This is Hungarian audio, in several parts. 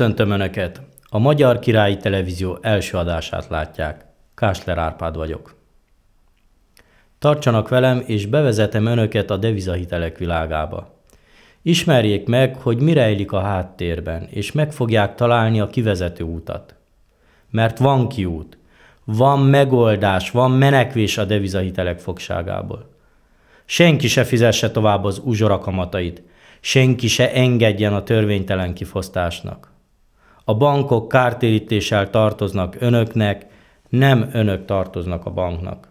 Köszöntöm Önöket! A Magyar Királyi Televízió első adását látják. Kásler Árpád vagyok. Tartsanak velem, és bevezetem Önöket a devizahitelek világába. Ismerjék meg, hogy mi rejlik a háttérben, és meg fogják találni a kivezető útat. Mert van kiút, van megoldás, van menekvés a devizahitelek fogságából. Senki se fizesse tovább az uzsorakamatait, senki se engedjen a törvénytelen kifosztásnak. A bankok kártérítéssel tartoznak önöknek, nem önök tartoznak a banknak.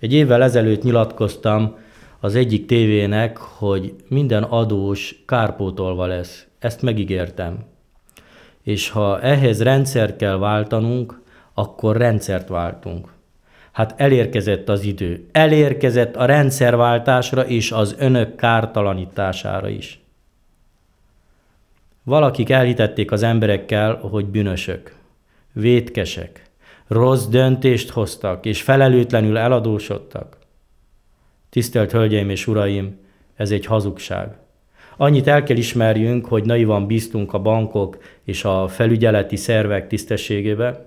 Egy évvel ezelőtt nyilatkoztam az egyik tévének, hogy minden adós kárpótolva lesz. Ezt megígértem. És ha ehhez rendszer kell váltanunk, akkor rendszert váltunk. Hát elérkezett az idő. Elérkezett a rendszerváltásra és az önök kártalanítására is. Valakik elhitették az emberekkel, hogy bűnösök, vétkesek, rossz döntést hoztak, és felelőtlenül eladósodtak. Tisztelt Hölgyeim és Uraim, ez egy hazugság. Annyit el kell ismerjünk, hogy naivan bíztunk a bankok és a felügyeleti szervek tisztességébe,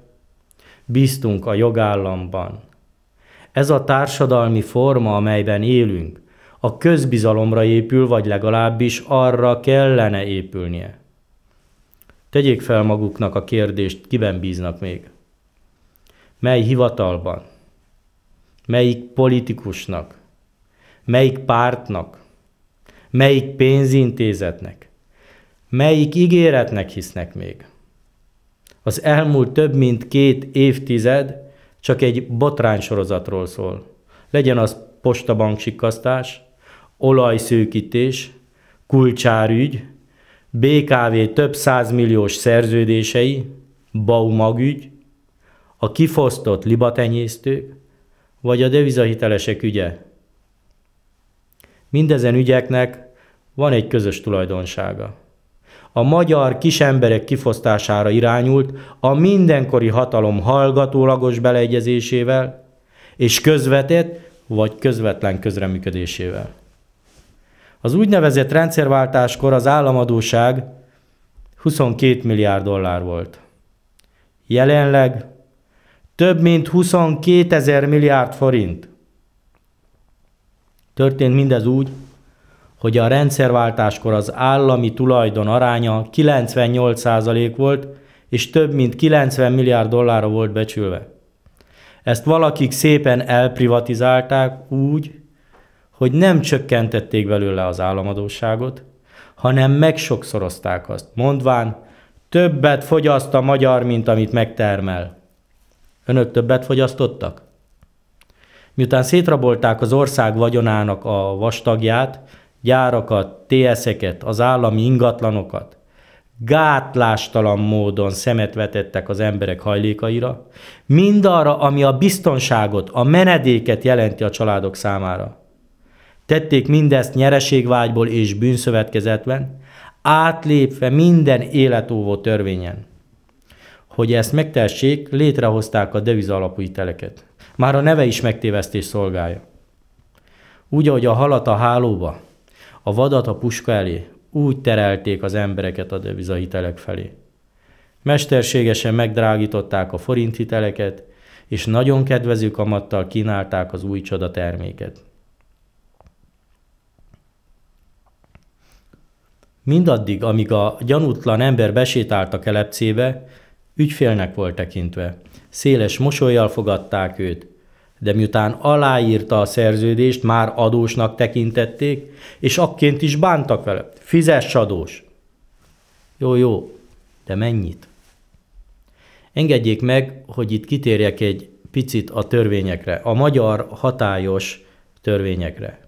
bíztunk a jogállamban. Ez a társadalmi forma, amelyben élünk, a közbizalomra épül, vagy legalábbis arra kellene épülnie. Tegyék fel maguknak a kérdést, kiben bíznak még. Mely hivatalban? Melyik politikusnak? Melyik pártnak? Melyik pénzintézetnek? Melyik ígéretnek hisznek még? Az elmúlt több mint két évtized csak egy botránysorozatról szól. Legyen az postabank olajszőkítés, kulcsárügy, BKV több százmilliós szerződései, Baumagügy, a kifosztott libatenyésztők, vagy a devizahitelesek ügye. Mindezen ügyeknek van egy közös tulajdonsága. A magyar kisemberek kifosztására irányult a mindenkori hatalom hallgatólagos beleegyezésével és közvetett vagy közvetlen közreműködésével. Az úgynevezett rendszerváltáskor az államadóság 22 milliárd dollár volt. Jelenleg több mint 22 ezer milliárd forint. Történt mindez úgy, hogy a rendszerváltáskor az állami tulajdon aránya 98% volt, és több mint 90 milliárd dollárra volt becsülve. Ezt valakik szépen elprivatizálták úgy, hogy nem csökkentették belőle az államadóságot, hanem megsokszorozták azt, mondván, többet fogyaszt a magyar, mint amit megtermel. Önök többet fogyasztottak? Miután szétrabolták az ország vagyonának a vastagját, gyárakat, TS-eket, az állami ingatlanokat, gátlástalan módon szemet vetettek az emberek hajlékaira, mindarra, ami a biztonságot, a menedéket jelenti a családok számára. Tették mindezt nyereségvágyból és bűnszövetkezetben, átlépve minden életóvó törvényen. Hogy ezt megtessék, létrehozták a deviz alapú hiteleket. Már a neve is megtévesztés szolgálja. Úgy, ahogy a halat a hálóba, a vadat a puska elé, úgy terelték az embereket a devizahitelek felé. Mesterségesen megdrágították a forint hiteleket, és nagyon kedvező kamattal kínálták az új csoda terméket. Mindaddig, amíg a gyanútlan ember besétált a kelepcébe, ügyfélnek volt tekintve. Széles mosolyjal fogadták őt, de miután aláírta a szerződést, már adósnak tekintették, és akként is bántak vele. Fizess adós! Jó, jó, de mennyit? Engedjék meg, hogy itt kitérjek egy picit a törvényekre, a magyar hatályos törvényekre.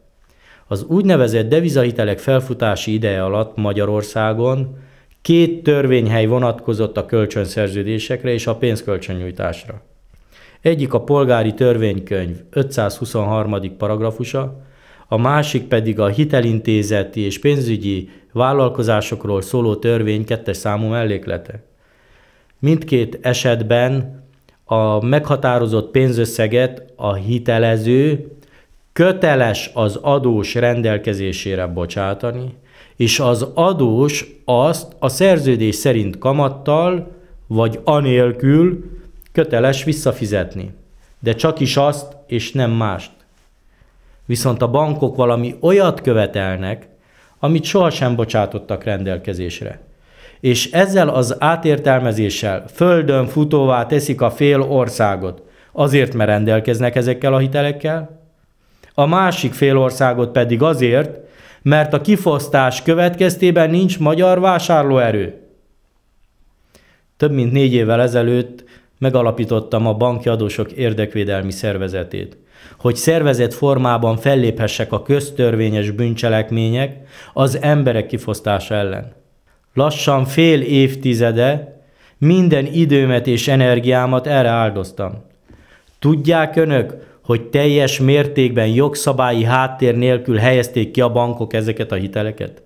Az úgynevezett devizahitelek felfutási ideje alatt Magyarországon két törvényhely vonatkozott a kölcsönszerződésekre és a pénzkölcsönnyújtásra. Egyik a polgári törvénykönyv 523. paragrafusa, a másik pedig a hitelintézeti és pénzügyi vállalkozásokról szóló törvény kettes számú melléklete. Mindkét esetben a meghatározott pénzösszeget a hitelező köteles az adós rendelkezésére bocsátani, és az adós azt a szerződés szerint kamattal, vagy anélkül köteles visszafizetni. De csak is azt, és nem mást. Viszont a bankok valami olyat követelnek, amit sohasem bocsátottak rendelkezésre. És ezzel az átértelmezéssel földön futóvá teszik a fél országot, azért mert rendelkeznek ezekkel a hitelekkel, a másik fél országot pedig azért, mert a kifosztás következtében nincs magyar vásárlóerő. Több mint négy évvel ezelőtt megalapítottam a Banki Adósok Érdekvédelmi Szervezetét, hogy szervezet formában felléphessek a köztörvényes bűncselekmények az emberek kifosztása ellen. Lassan fél évtizede minden időmet és energiámat erre áldoztam. Tudják önök, hogy teljes mértékben jogszabályi háttér nélkül helyezték ki a bankok ezeket a hiteleket?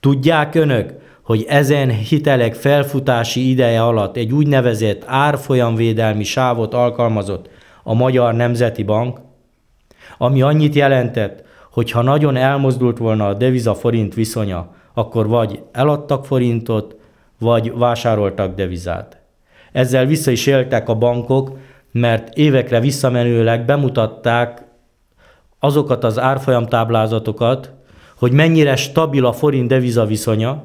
Tudják önök, hogy ezen hitelek felfutási ideje alatt egy úgynevezett árfolyamvédelmi sávot alkalmazott a Magyar Nemzeti Bank, ami annyit jelentett, hogy ha nagyon elmozdult volna a deviza-forint viszonya, akkor vagy eladtak forintot, vagy vásároltak devizát. Ezzel vissza is éltek a bankok, mert évekre visszamenőleg bemutatták azokat az árfolyamtáblázatokat, hogy mennyire stabil a forint deviza viszonya,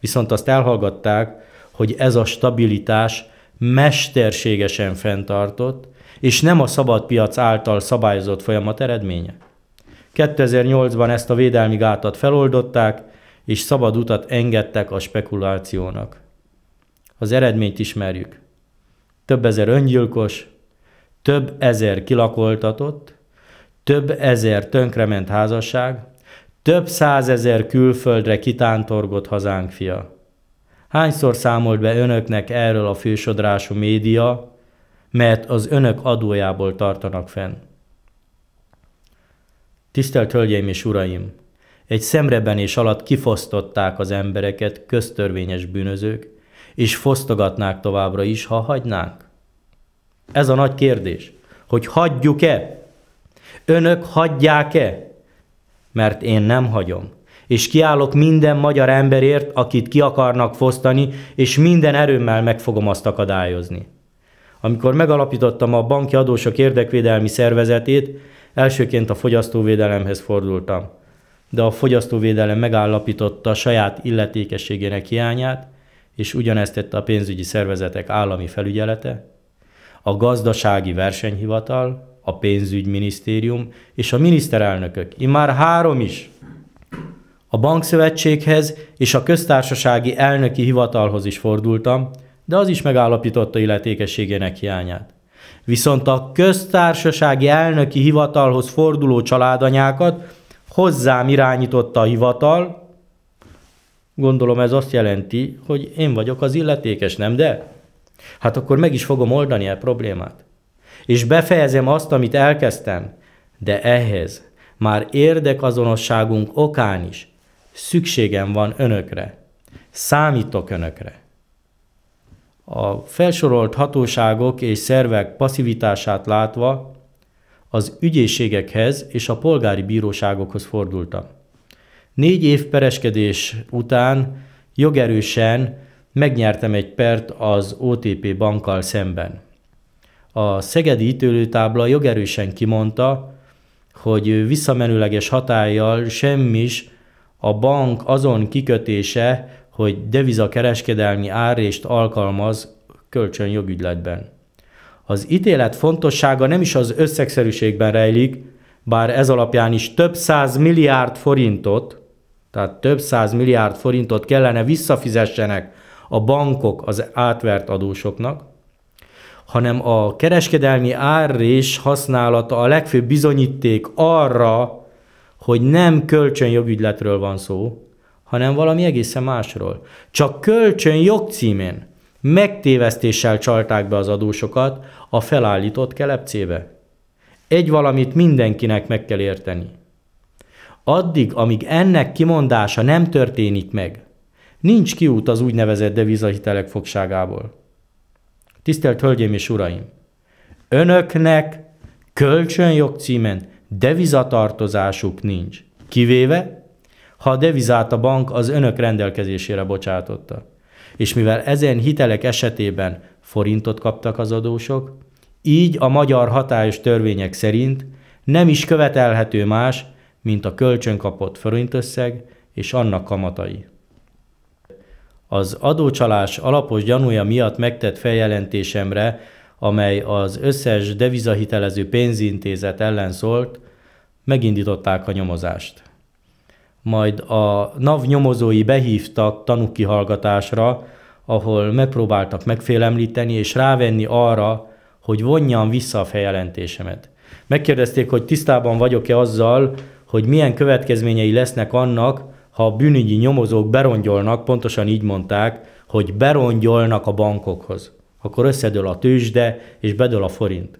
viszont azt elhallgatták, hogy ez a stabilitás mesterségesen fenntartott, és nem a szabad piac által szabályozott folyamat eredménye. 2008-ban ezt a védelmi gátat feloldották, és szabad utat engedtek a spekulációnak. Az eredményt ismerjük. Több ezer öngyilkos, több ezer kilakoltatott, több ezer tönkrement házasság, több százezer külföldre kitántorgott hazánk fia. Hányszor számolt be önöknek erről a fősodrású média, mert az önök adójából tartanak fenn? Tisztelt Hölgyeim és Uraim! Egy szemrebenés alatt kifosztották az embereket köztörvényes bűnözők, és fosztogatnák továbbra is, ha hagynánk. Ez a nagy kérdés, hogy hagyjuk-e? Önök hagyják-e? Mert én nem hagyom. És kiállok minden magyar emberért, akit ki akarnak fosztani, és minden erőmmel meg fogom azt akadályozni. Amikor megalapítottam a banki adósok érdekvédelmi szervezetét, elsőként a fogyasztóvédelemhez fordultam. De a fogyasztóvédelem megállapította a saját illetékességének hiányát, és ugyanezt tette a pénzügyi szervezetek állami felügyelete, a gazdasági versenyhivatal, a pénzügyminisztérium és a miniszterelnökök, immár három is, a bankszövetséghez és a köztársasági elnöki hivatalhoz is fordultam, de az is megállapította illetékességének hiányát. Viszont a köztársasági elnöki hivatalhoz forduló családanyákat hozzám irányította a hivatal, gondolom ez azt jelenti, hogy én vagyok az illetékes, nem de? Hát akkor meg is fogom oldani a problémát. És befejezem azt, amit elkezdtem, de ehhez már érdekazonosságunk okán is szükségem van önökre. Számítok önökre. A felsorolt hatóságok és szervek passzivitását látva az ügyészségekhez és a polgári bíróságokhoz fordultam. Négy év pereskedés után jogerősen megnyertem egy pert az OTP bankkal szemben. A szegedi ítőlőtábla jogerősen kimondta, hogy visszamenőleges hatállyal semmis a bank azon kikötése, hogy devizakereskedelmi árést alkalmaz kölcsönjogügyletben. Az ítélet fontossága nem is az összegszerűségben rejlik, bár ez alapján is több száz milliárd forintot, tehát több száz milliárd forintot kellene visszafizessenek a bankok az átvert adósoknak, hanem a kereskedelmi árrés használata a legfőbb bizonyíték arra, hogy nem kölcsönjogügyletről van szó, hanem valami egészen másról. Csak kölcsönjog címén megtévesztéssel csalták be az adósokat a felállított kelepcébe. Egy valamit mindenkinek meg kell érteni. Addig, amíg ennek kimondása nem történik meg, Nincs kiút az úgynevezett devizahitelek fogságából. Tisztelt Hölgyeim és Uraim! Önöknek kölcsönjog címen devizatartozásuk nincs, kivéve, ha a devizát a bank az önök rendelkezésére bocsátotta. És mivel ezen hitelek esetében forintot kaptak az adósok, így a magyar hatályos törvények szerint nem is követelhető más, mint a kölcsön kapott forintösszeg és annak kamatai. Az adócsalás alapos gyanúja miatt megtett feljelentésemre, amely az összes devizahitelező pénzintézet ellen szólt, megindították a nyomozást. Majd a NAV nyomozói behívtak tanúkihallgatásra, ahol megpróbáltak megfélemlíteni és rávenni arra, hogy vonjam vissza a feljelentésemet. Megkérdezték, hogy tisztában vagyok-e azzal, hogy milyen következményei lesznek annak, ha a bűnügyi nyomozók berongyolnak, pontosan így mondták, hogy berongyolnak a bankokhoz. Akkor összedől a tőzsde, és bedől a forint.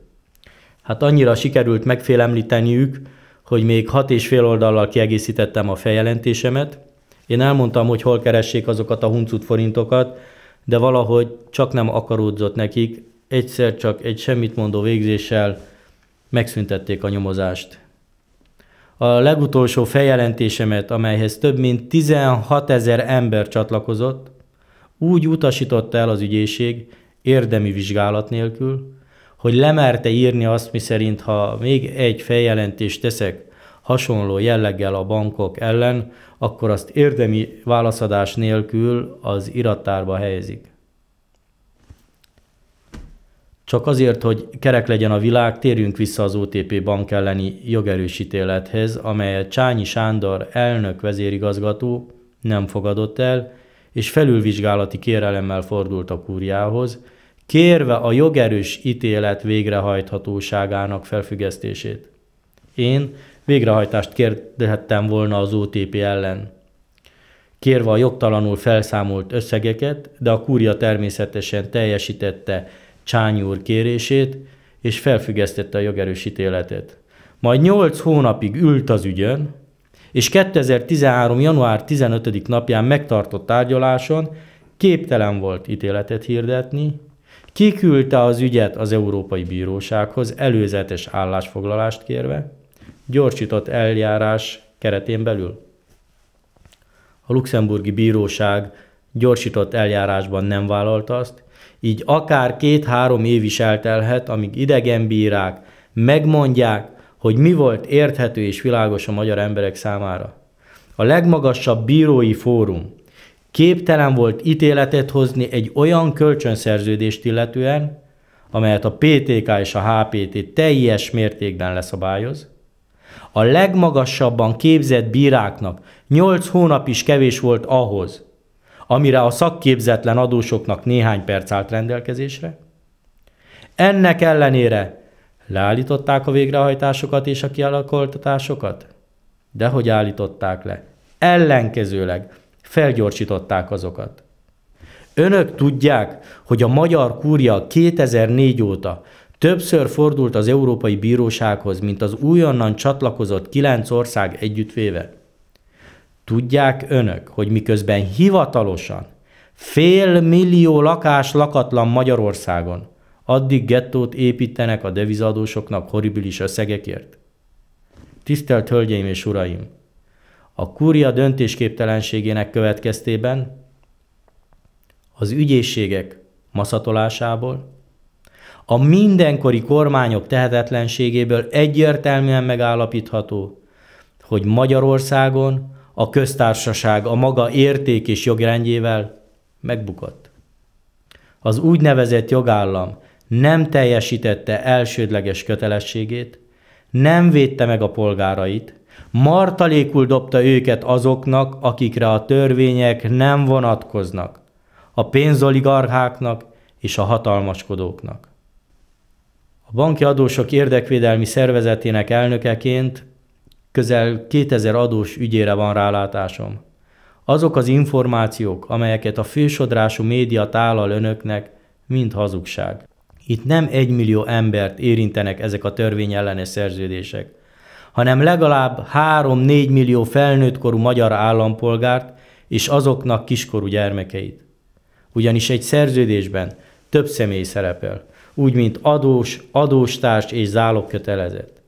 Hát annyira sikerült megfélemlíteniük, hogy még hat és fél oldallal kiegészítettem a feljelentésemet. Én elmondtam, hogy hol keressék azokat a huncut forintokat, de valahogy csak nem akaródzott nekik, egyszer csak egy semmit mondó végzéssel megszüntették a nyomozást. A legutolsó feljelentésemet, amelyhez több mint 16 ezer ember csatlakozott, úgy utasította el az ügyészség, érdemi vizsgálat nélkül, hogy lemerte írni azt, miszerint ha még egy feljelentést teszek hasonló jelleggel a bankok ellen, akkor azt érdemi válaszadás nélkül az irattárba helyezik. Csak azért, hogy kerek legyen a világ, térjünk vissza az OTP bank elleni jogerősítélethez, amelyet Csányi Sándor elnök vezérigazgató nem fogadott el, és felülvizsgálati kérelemmel fordult a kúriához, kérve a jogerős ítélet végrehajthatóságának felfüggesztését. Én végrehajtást kérdehettem volna az OTP ellen, kérve a jogtalanul felszámolt összegeket, de a kúria természetesen teljesítette Csányi úr kérését, és felfüggesztette a jogerősítéletet. Majd 8 hónapig ült az ügyön, és 2013. január 15. napján megtartott tárgyaláson képtelen volt ítéletet hirdetni, kiküldte az ügyet az Európai Bírósághoz előzetes állásfoglalást kérve, gyorsított eljárás keretén belül. A luxemburgi bíróság gyorsított eljárásban nem vállalta azt, így akár két-három év is eltelhet, amíg idegenbírák megmondják, hogy mi volt érthető és világos a magyar emberek számára. A legmagasabb bírói fórum képtelen volt ítéletet hozni egy olyan kölcsönszerződést illetően, amelyet a PTK és a HPT teljes mértékben leszabályoz, a legmagasabban képzett bíráknak 8 hónap is kevés volt ahhoz, amire a szakképzetlen adósoknak néhány perc állt rendelkezésre. Ennek ellenére leállították a végrehajtásokat és a kialakoltatásokat? De hogy állították le? Ellenkezőleg felgyorsították azokat. Önök tudják, hogy a magyar kúria 2004 óta többször fordult az Európai Bírósághoz, mint az újonnan csatlakozott kilenc ország együttvéve. Tudják önök, hogy miközben hivatalosan fél millió lakás lakatlan Magyarországon, addig gettót építenek a devizadósoknak horribilis összegekért? Tisztelt Hölgyeim és Uraim! A kúria döntésképtelenségének következtében az ügyészségek maszatolásából, a mindenkori kormányok tehetetlenségéből egyértelműen megállapítható, hogy Magyarországon a köztársaság a maga érték és jogrendjével, megbukott. Az úgynevezett jogállam nem teljesítette elsődleges kötelességét, nem védte meg a polgárait, martalékul dobta őket azoknak, akikre a törvények nem vonatkoznak, a pénzoligarcháknak és a hatalmaskodóknak. A banki adósok érdekvédelmi szervezetének elnökeként Közel 2000 adós ügyére van rálátásom. Azok az információk, amelyeket a fősodrású média tálal önöknek, mind hazugság. Itt nem egymillió embert érintenek ezek a törvény ellenes szerződések, hanem legalább 3-4 millió felnőttkorú magyar állampolgárt és azoknak kiskorú gyermekeit. Ugyanis egy szerződésben több személy szerepel, úgy mint adós, adóstárs és zálogkötelezett.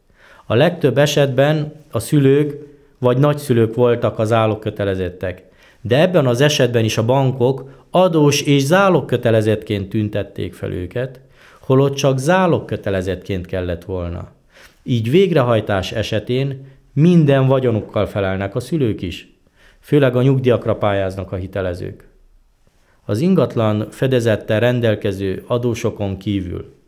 A legtöbb esetben a szülők vagy nagyszülők voltak az állókötelezettek. De ebben az esetben is a bankok adós és zálogkötelezettként tüntették fel őket, holott csak zálogkötelezettként kellett volna. Így végrehajtás esetén minden vagyonukkal felelnek a szülők is, főleg a nyugdíjakra pályáznak a hitelezők. Az ingatlan fedezettel rendelkező adósokon kívül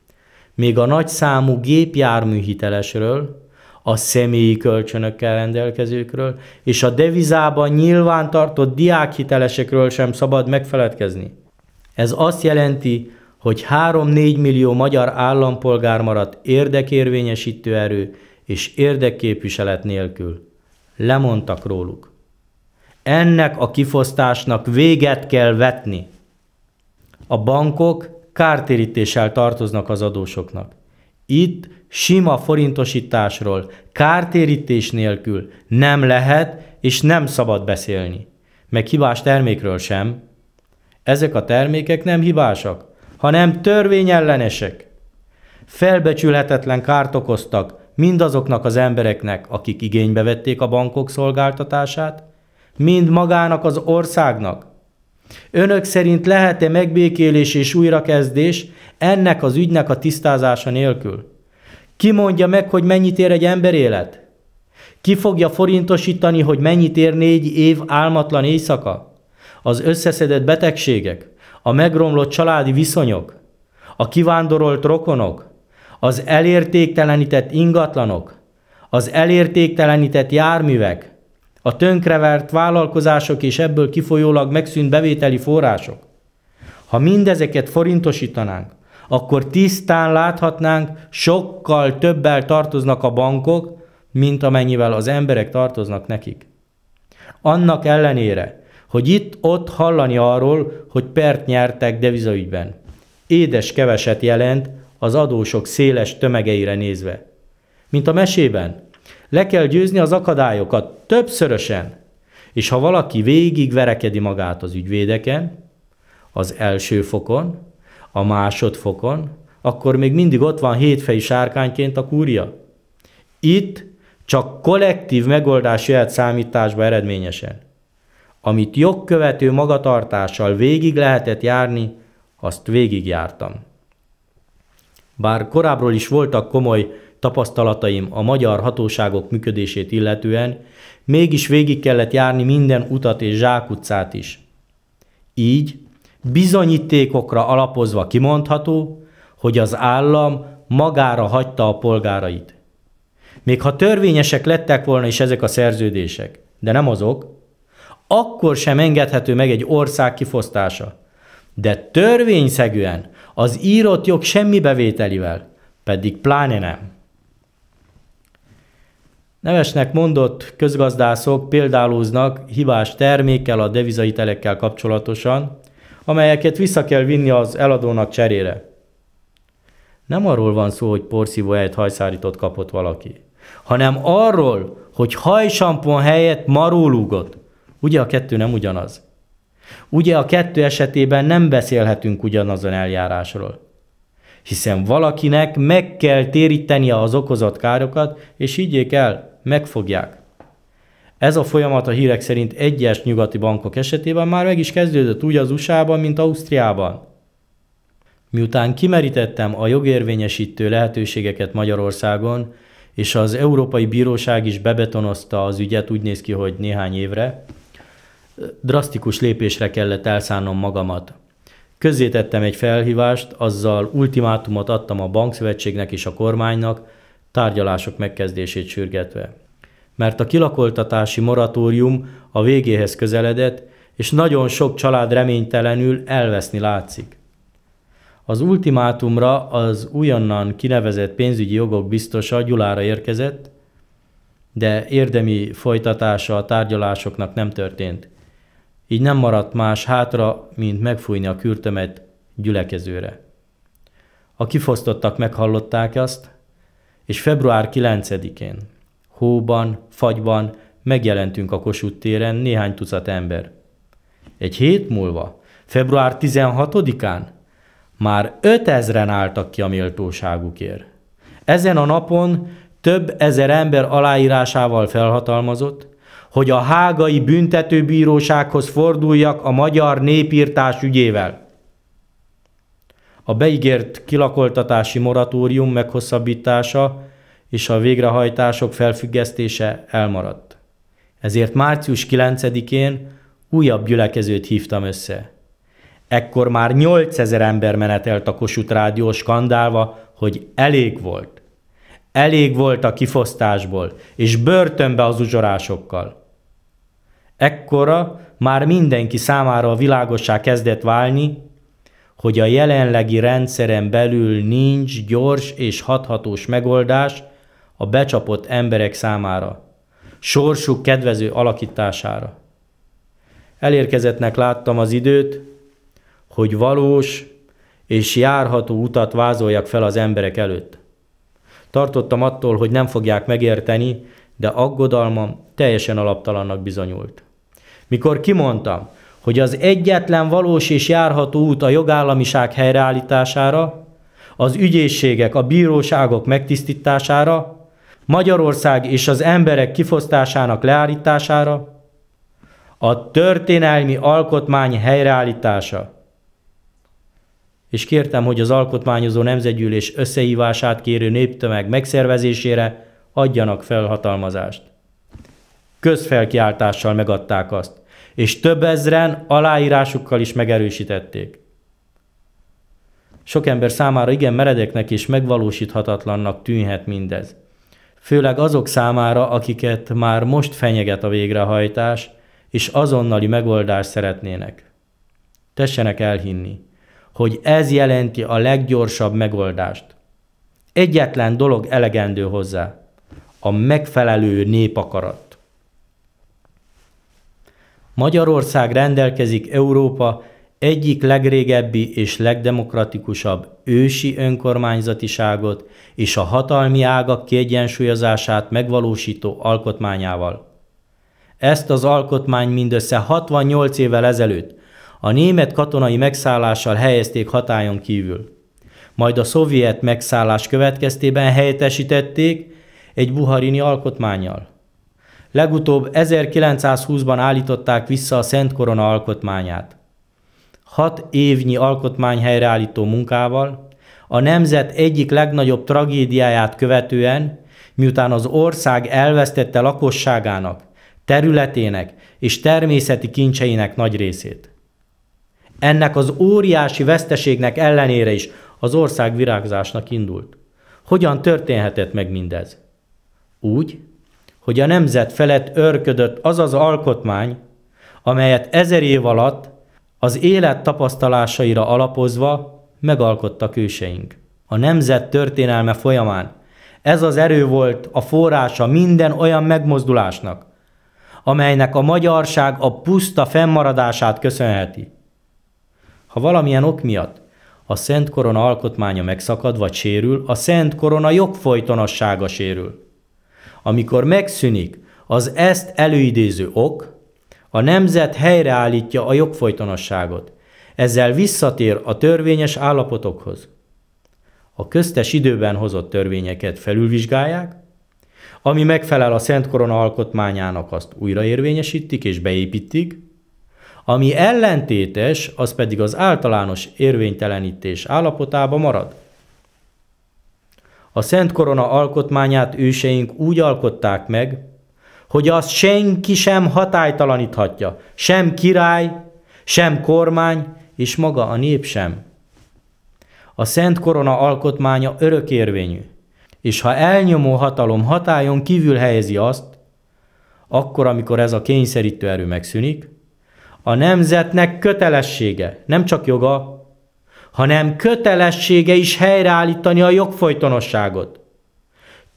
még a nagy számú gépjármű hitelesről, a személyi kölcsönökkel rendelkezőkről, és a devizában nyilván tartott diákhitelesekről sem szabad megfeledkezni. Ez azt jelenti, hogy 3-4 millió magyar állampolgár maradt érdekérvényesítő erő és érdekképviselet nélkül. Lemondtak róluk. Ennek a kifosztásnak véget kell vetni. A bankok kártérítéssel tartoznak az adósoknak. Itt sima forintosításról, kártérítés nélkül nem lehet és nem szabad beszélni. Meg hibás termékről sem. Ezek a termékek nem hibásak, hanem törvényellenesek. Felbecsülhetetlen kárt okoztak mindazoknak az embereknek, akik igénybe vették a bankok szolgáltatását, mind magának az országnak, Önök szerint lehet-e megbékélés és újrakezdés ennek az ügynek a tisztázása nélkül? Ki mondja meg, hogy mennyit ér egy ember élet? Ki fogja forintosítani, hogy mennyit ér négy év álmatlan éjszaka? Az összeszedett betegségek, a megromlott családi viszonyok, a kivándorolt rokonok, az elértéktelenített ingatlanok, az elértéktelenített járművek, a tönkrevert vállalkozások és ebből kifolyólag megszűnt bevételi források. Ha mindezeket forintosítanánk, akkor tisztán láthatnánk, sokkal többel tartoznak a bankok, mint amennyivel az emberek tartoznak nekik. Annak ellenére, hogy itt-ott hallani arról, hogy pert nyertek devizaügyben. Édes keveset jelent az adósok széles tömegeire nézve. Mint a mesében, le kell győzni az akadályokat többszörösen. És ha valaki végig verekedi magát az ügyvédeken, az első fokon, a másodfokon, akkor még mindig ott van hétfei sárkányként a kúria. Itt csak kollektív megoldás jöhet számításba eredményesen. Amit jogkövető magatartással végig lehetett járni, azt végigjártam. Bár korábbról is voltak komoly tapasztalataim a magyar hatóságok működését illetően, mégis végig kellett járni minden utat és zsákutcát is. Így bizonyítékokra alapozva kimondható, hogy az állam magára hagyta a polgárait. Még ha törvényesek lettek volna is ezek a szerződések, de nem azok, akkor sem engedhető meg egy ország kifosztása. De törvényszegűen az írott jog semmi bevételivel, pedig pláne nem. Nevesnek mondott közgazdászok példálóznak hibás termékkel a devizaitelekkel kapcsolatosan, amelyeket vissza kell vinni az eladónak cserére. Nem arról van szó, hogy porszívó egy hajszárított kapott valaki, hanem arról, hogy hajsampon helyett marólúgott. Ugye a kettő nem ugyanaz. Ugye a kettő esetében nem beszélhetünk ugyanazon eljárásról. Hiszen valakinek meg kell térítenie az okozott károkat, és higgyék el, megfogják. Ez a folyamat a hírek szerint egyes nyugati bankok esetében már meg is kezdődött úgy az USA-ban, mint Ausztriában. Miután kimerítettem a jogérvényesítő lehetőségeket Magyarországon, és az Európai Bíróság is bebetonozta az ügyet, úgy néz ki, hogy néhány évre, drasztikus lépésre kellett elszánnom magamat. Közzétettem egy felhívást, azzal ultimátumot adtam a bankszövetségnek és a kormánynak, tárgyalások megkezdését sürgetve. Mert a kilakoltatási moratórium a végéhez közeledett, és nagyon sok család reménytelenül elveszni látszik. Az ultimátumra az újonnan kinevezett pénzügyi jogok biztosa Gyulára érkezett, de érdemi folytatása a tárgyalásoknak nem történt. Így nem maradt más hátra, mint megfújni a kürtömet gyülekezőre. A kifosztottak meghallották azt, és február 9-én hóban, fagyban megjelentünk a Kossuth téren néhány tucat ember. Egy hét múlva, február 16-án már 5000-en álltak ki a méltóságukért. Ezen a napon több ezer ember aláírásával felhatalmazott, hogy a hágai büntetőbírósághoz forduljak a magyar népírtás ügyével. A beígért kilakoltatási moratórium meghosszabbítása és a végrehajtások felfüggesztése elmaradt. Ezért március 9-én újabb gyülekezőt hívtam össze. Ekkor már 8000 ember menetelt a Kossuth Rádió skandálva, hogy elég volt. Elég volt a kifosztásból, és börtönbe az uzsorásokkal. Ekkora már mindenki számára a világossá kezdett válni, hogy a jelenlegi rendszeren belül nincs gyors és hathatós megoldás a becsapott emberek számára, sorsuk kedvező alakítására. Elérkezettnek láttam az időt, hogy valós és járható utat vázoljak fel az emberek előtt. Tartottam attól, hogy nem fogják megérteni, de aggodalmam teljesen alaptalannak bizonyult. Mikor kimondtam, hogy az egyetlen valós és járható út a jogállamiság helyreállítására, az ügyészségek, a bíróságok megtisztítására, Magyarország és az emberek kifosztásának leállítására, a történelmi alkotmány helyreállítása. És kértem, hogy az alkotmányozó nemzetgyűlés összehívását kérő néptömeg megszervezésére adjanak felhatalmazást. Közfelkiáltással megadták azt és több ezren aláírásukkal is megerősítették. Sok ember számára igen meredeknek és megvalósíthatatlannak tűnhet mindez. Főleg azok számára, akiket már most fenyeget a végrehajtás, és azonnali megoldást szeretnének. Tessenek elhinni, hogy ez jelenti a leggyorsabb megoldást. Egyetlen dolog elegendő hozzá, a megfelelő népakarat. Magyarország rendelkezik Európa egyik legrégebbi és legdemokratikusabb ősi önkormányzatiságot és a hatalmi ágak kiegyensúlyozását megvalósító alkotmányával. Ezt az alkotmány mindössze 68 évvel ezelőtt a német katonai megszállással helyezték hatályon kívül. Majd a szovjet megszállás következtében helyettesítették egy buharini alkotmányjal. Legutóbb 1920-ban állították vissza a Szent Korona alkotmányát. Hat évnyi alkotmány helyreállító munkával, a nemzet egyik legnagyobb tragédiáját követően, miután az ország elvesztette lakosságának, területének és természeti kincseinek nagy részét. Ennek az óriási veszteségnek ellenére is az ország virágzásnak indult. Hogyan történhetett meg mindez? Úgy, hogy a nemzet felett örködött az az alkotmány, amelyet ezer év alatt az élet tapasztalásaira alapozva megalkottak őseink. A nemzet történelme folyamán ez az erő volt a forrása minden olyan megmozdulásnak, amelynek a magyarság a puszta fennmaradását köszönheti. Ha valamilyen ok miatt a Szent Korona alkotmánya megszakad vagy sérül, a Szent Korona jogfolytonossága sérül. Amikor megszűnik az ezt előidéző ok, a nemzet helyreállítja a jogfolytonosságot, ezzel visszatér a törvényes állapotokhoz. A köztes időben hozott törvényeket felülvizsgálják, ami megfelel a Szent Korona alkotmányának, azt újraérvényesítik és beépítik, ami ellentétes, az pedig az általános érvénytelenítés állapotába marad. A Szent Korona alkotmányát őseink úgy alkották meg, hogy azt senki sem hatálytalaníthatja, sem király, sem kormány, és maga a nép sem. A Szent Korona alkotmánya örökérvényű, és ha elnyomó hatalom hatájon kívül helyezi azt, akkor, amikor ez a kényszerítő erő megszűnik, a nemzetnek kötelessége, nem csak joga, hanem kötelessége is helyreállítani a jogfolytonosságot.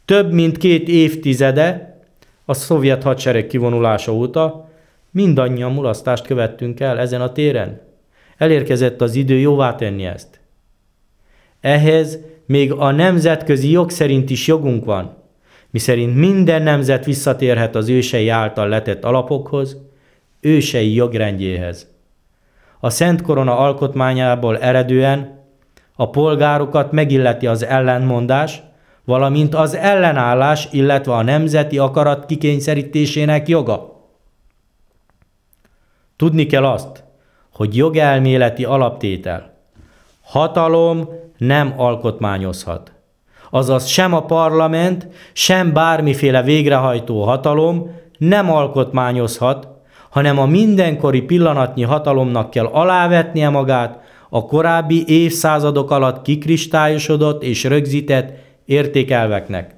Több mint két évtizede, a szovjet hadsereg kivonulása óta, mindannyian mulasztást követtünk el ezen a téren. Elérkezett az idő jóvá tenni ezt. Ehhez még a nemzetközi jog szerint is jogunk van, miszerint minden nemzet visszatérhet az ősei által letett alapokhoz, ősei jogrendjéhez a Szent Korona alkotmányából eredően a polgárokat megilleti az ellentmondás, valamint az ellenállás, illetve a nemzeti akarat kikényszerítésének joga. Tudni kell azt, hogy jogelméleti alaptétel. Hatalom nem alkotmányozhat. Azaz sem a parlament, sem bármiféle végrehajtó hatalom nem alkotmányozhat, hanem a mindenkori pillanatnyi hatalomnak kell alávetnie magát a korábbi évszázadok alatt kikristályosodott és rögzített értékelveknek.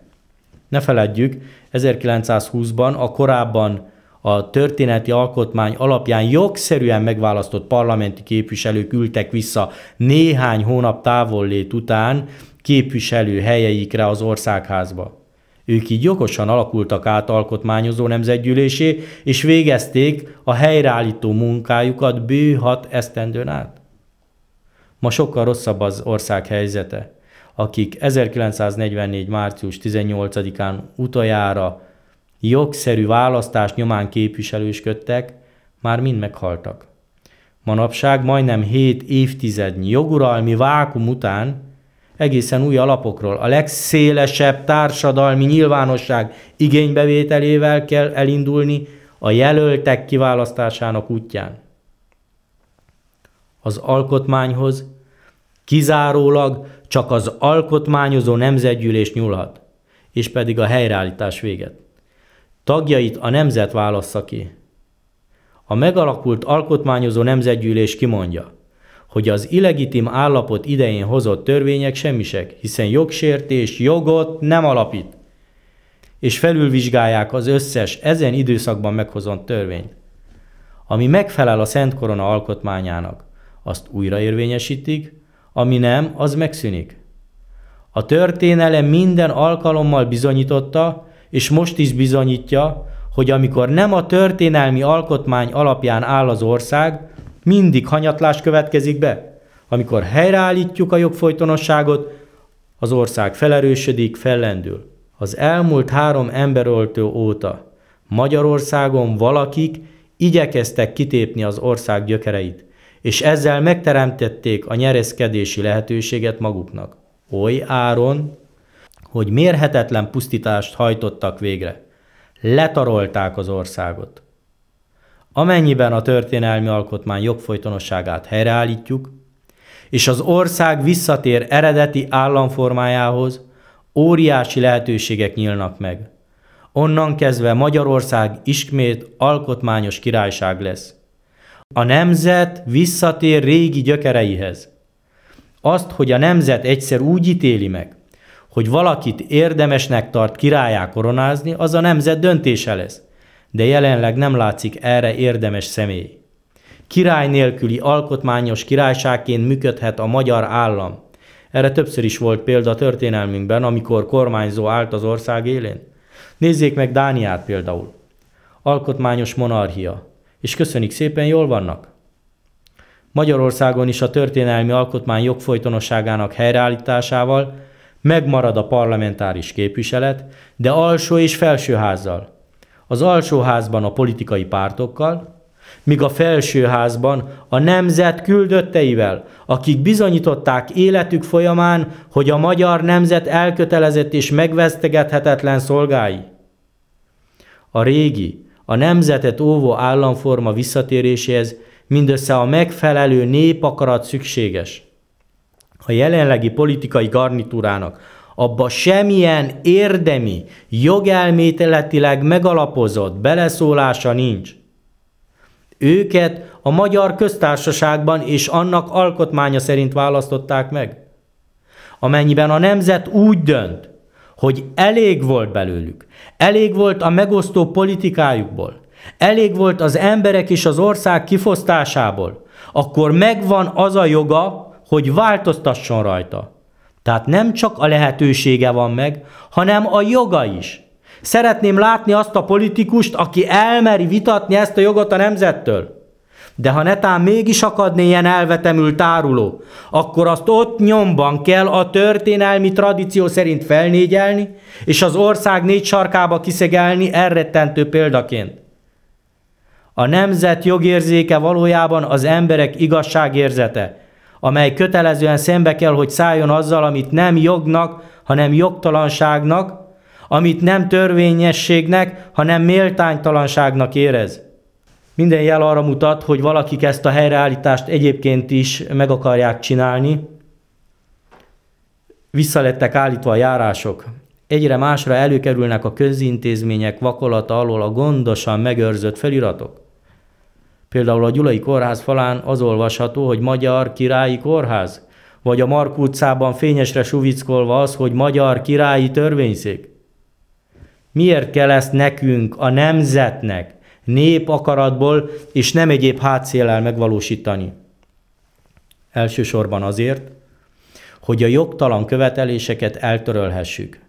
Ne feledjük, 1920-ban a korábban a történeti alkotmány alapján jogszerűen megválasztott parlamenti képviselők ültek vissza néhány hónap távollét után képviselő helyeikre az országházba. Ők így jogosan alakultak át alkotmányozó nemzetgyűlésé, és végezték a helyreállító munkájukat bő hat esztendőn át. Ma sokkal rosszabb az ország helyzete. Akik 1944. március 18-án utoljára jogszerű választás nyomán képviselősködtek, már mind meghaltak. Manapság majdnem 7 évtizednyi joguralmi vákum után egészen új alapokról. A legszélesebb társadalmi nyilvánosság igénybevételével kell elindulni a jelöltek kiválasztásának útján. Az alkotmányhoz kizárólag csak az alkotmányozó nemzetgyűlés nyúlhat, és pedig a helyreállítás véget. Tagjait a nemzet válassza ki. A megalakult alkotmányozó nemzetgyűlés kimondja – hogy az illegitim állapot idején hozott törvények semmisek, hiszen jogsértés jogot nem alapít, és felülvizsgálják az összes ezen időszakban meghozott törvényt, ami megfelel a Szent Korona alkotmányának. Azt újra ami nem, az megszűnik. A történelem minden alkalommal bizonyította, és most is bizonyítja, hogy amikor nem a történelmi alkotmány alapján áll az ország, mindig hanyatlás következik be. Amikor helyreállítjuk a jogfolytonosságot, az ország felerősödik, fellendül. Az elmúlt három emberöltő óta Magyarországon valakik igyekeztek kitépni az ország gyökereit, és ezzel megteremtették a nyereszkedési lehetőséget maguknak. Oly áron, hogy mérhetetlen pusztítást hajtottak végre. Letarolták az országot. Amennyiben a történelmi alkotmány jogfolytonosságát helyreállítjuk, és az ország visszatér eredeti államformájához, óriási lehetőségek nyílnak meg. Onnan kezdve Magyarország ismét alkotmányos királyság lesz. A nemzet visszatér régi gyökereihez. Azt, hogy a nemzet egyszer úgy ítéli meg, hogy valakit érdemesnek tart királyá koronázni, az a nemzet döntése lesz de jelenleg nem látszik erre érdemes személy. Király nélküli alkotmányos királyságként működhet a magyar állam. Erre többször is volt példa történelmünkben, amikor kormányzó állt az ország élén. Nézzék meg Dániát például. Alkotmányos monarchia. És köszönik szépen, jól vannak? Magyarországon is a történelmi alkotmány jogfolytonosságának helyreállításával megmarad a parlamentáris képviselet, de alsó és felsőházzal – az alsóházban a politikai pártokkal, míg a felsőházban a nemzet küldötteivel, akik bizonyították életük folyamán, hogy a magyar nemzet elkötelezett és megvesztegethetetlen szolgái. A régi, a nemzetet óvó államforma visszatéréséhez mindössze a megfelelő népakarat szükséges. A jelenlegi politikai garnitúrának, abba semmilyen érdemi, jogelmételetileg megalapozott beleszólása nincs. Őket a magyar köztársaságban és annak alkotmánya szerint választották meg. Amennyiben a nemzet úgy dönt, hogy elég volt belőlük, elég volt a megosztó politikájukból, elég volt az emberek és az ország kifosztásából, akkor megvan az a joga, hogy változtasson rajta. Tehát nem csak a lehetősége van meg, hanem a joga is. Szeretném látni azt a politikust, aki elmeri vitatni ezt a jogot a nemzettől. De ha netán mégis akadné ilyen elvetemül táruló, akkor azt ott nyomban kell a történelmi tradíció szerint felnégyelni, és az ország négy sarkába kiszegelni elrettentő példaként. A nemzet jogérzéke valójában az emberek igazságérzete – amely kötelezően szembe kell, hogy szálljon azzal, amit nem jognak, hanem jogtalanságnak, amit nem törvényességnek, hanem méltánytalanságnak érez. Minden jel arra mutat, hogy valakik ezt a helyreállítást egyébként is meg akarják csinálni. Visszalettek állítva a járások. Egyre másra előkerülnek a közintézmények vakolata alól a gondosan megőrzött feliratok. Például a Gyulai Kórház falán az olvasható, hogy Magyar Királyi Kórház, vagy a Mark utcában fényesre suvickolva az, hogy Magyar Királyi Törvényszék. Miért kell ezt nekünk, a nemzetnek, nép akaratból és nem egyéb hátszéllel megvalósítani? Elsősorban azért, hogy a jogtalan követeléseket eltörölhessük.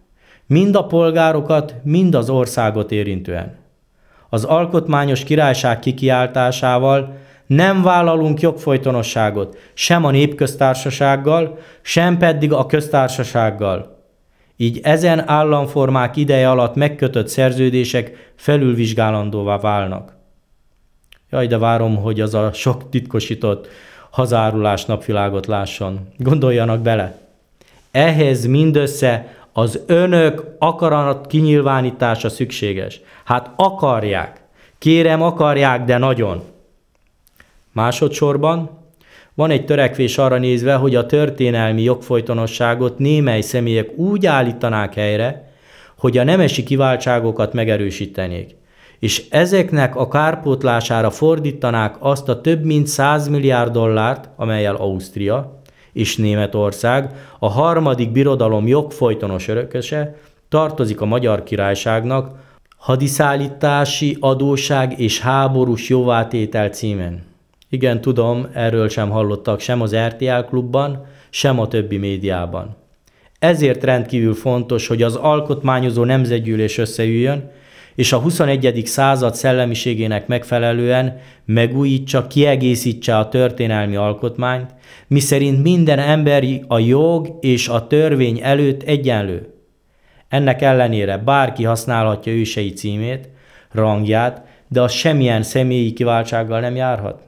Mind a polgárokat, mind az országot érintően az alkotmányos királyság kikiáltásával nem vállalunk jogfolytonosságot sem a népköztársasággal, sem pedig a köztársasággal. Így ezen államformák ideje alatt megkötött szerződések felülvizsgálandóvá válnak. Jaj, de várom, hogy az a sok titkosított hazárulás napvilágot lásson. Gondoljanak bele! Ehhez mindössze az önök akaranat kinyilvánítása szükséges. Hát akarják. Kérem, akarják, de nagyon. Másodszorban van egy törekvés arra nézve, hogy a történelmi jogfolytonosságot némely személyek úgy állítanák helyre, hogy a nemesi kiváltságokat megerősítenék, és ezeknek a kárpótlására fordítanák azt a több mint 100 milliárd dollárt, amelyel Ausztria, és Németország, a harmadik birodalom jogfolytonos örököse, tartozik a Magyar Királyságnak hadiszállítási adóság és háborús jóvátétel címen. Igen, tudom, erről sem hallottak sem az RTL klubban, sem a többi médiában. Ezért rendkívül fontos, hogy az alkotmányozó nemzetgyűlés összeüljön, és a 21. század szellemiségének megfelelően megújítsa, kiegészítse a történelmi alkotmányt, miszerint minden emberi a jog és a törvény előtt egyenlő. Ennek ellenére bárki használhatja ősei címét, rangját, de az semmilyen személyi kiváltsággal nem járhat.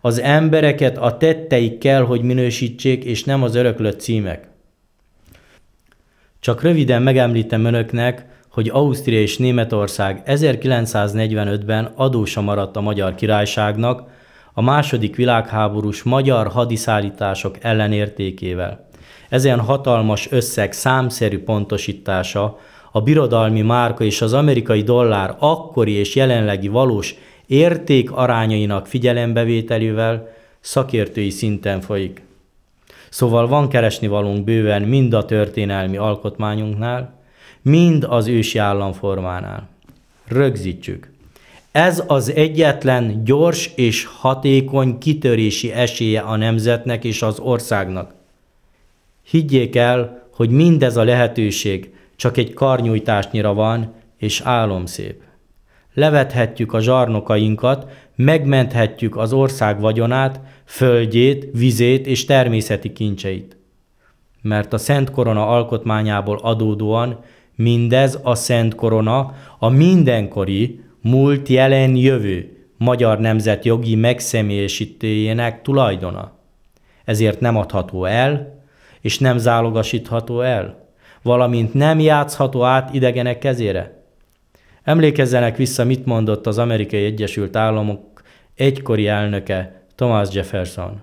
Az embereket a tetteik kell, hogy minősítsék, és nem az öröklött címek. Csak röviden megemlítem önöknek, hogy Ausztria és Németország 1945-ben adósa maradt a magyar királyságnak a második világháborús magyar hadiszállítások ellenértékével. Ezen hatalmas összeg számszerű pontosítása a birodalmi márka és az amerikai dollár akkori és jelenlegi valós érték arányainak figyelembevételével szakértői szinten folyik. Szóval van keresni valunk bőven mind a történelmi alkotmányunknál, mind az ősi államformánál. Rögzítsük. Ez az egyetlen gyors és hatékony kitörési esélye a nemzetnek és az országnak. Higgyék el, hogy mindez a lehetőség csak egy karnyújtásnyira van, és álomszép. Levethetjük a zsarnokainkat, megmenthetjük az ország vagyonát, földjét, vizét és természeti kincseit. Mert a Szent Korona alkotmányából adódóan Mindez a Szent Korona, a mindenkori, múlt, jelen, jövő magyar nemzet jogi megszemélyesítőjének tulajdona. Ezért nem adható el, és nem zálogasítható el, valamint nem játszható át idegenek kezére. Emlékezzenek vissza, mit mondott az Amerikai Egyesült Államok egykori elnöke Thomas Jefferson.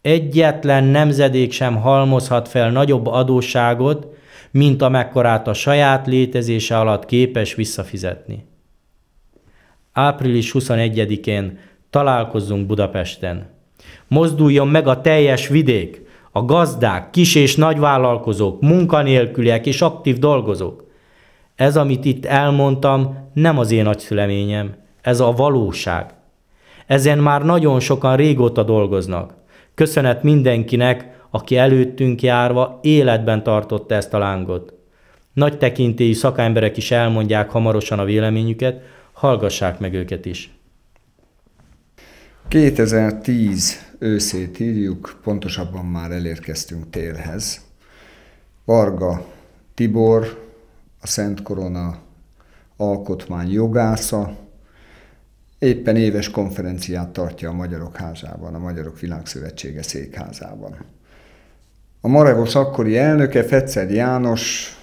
Egyetlen nemzedék sem halmozhat fel nagyobb adósságot, mint amekkorát a saját létezése alatt képes visszafizetni. Április 21-én találkozzunk Budapesten. Mozduljon meg a teljes vidék, a gazdák, kis- és nagyvállalkozók, munkanélküliek és aktív dolgozók. Ez, amit itt elmondtam, nem az én nagyszüleményem, ez a valóság. Ezen már nagyon sokan régóta dolgoznak. Köszönet mindenkinek, aki előttünk járva életben tartotta ezt a lángot. Nagy tekintélyi szakemberek is elmondják hamarosan a véleményüket, hallgassák meg őket is. 2010 őszét írjuk, pontosabban már elérkeztünk télhez. Varga Tibor, a Szent Korona alkotmány jogásza, éppen éves konferenciát tartja a Magyarok Házában, a Magyarok Világszövetsége székházában. A Marevos akkori elnöke, Fetszed János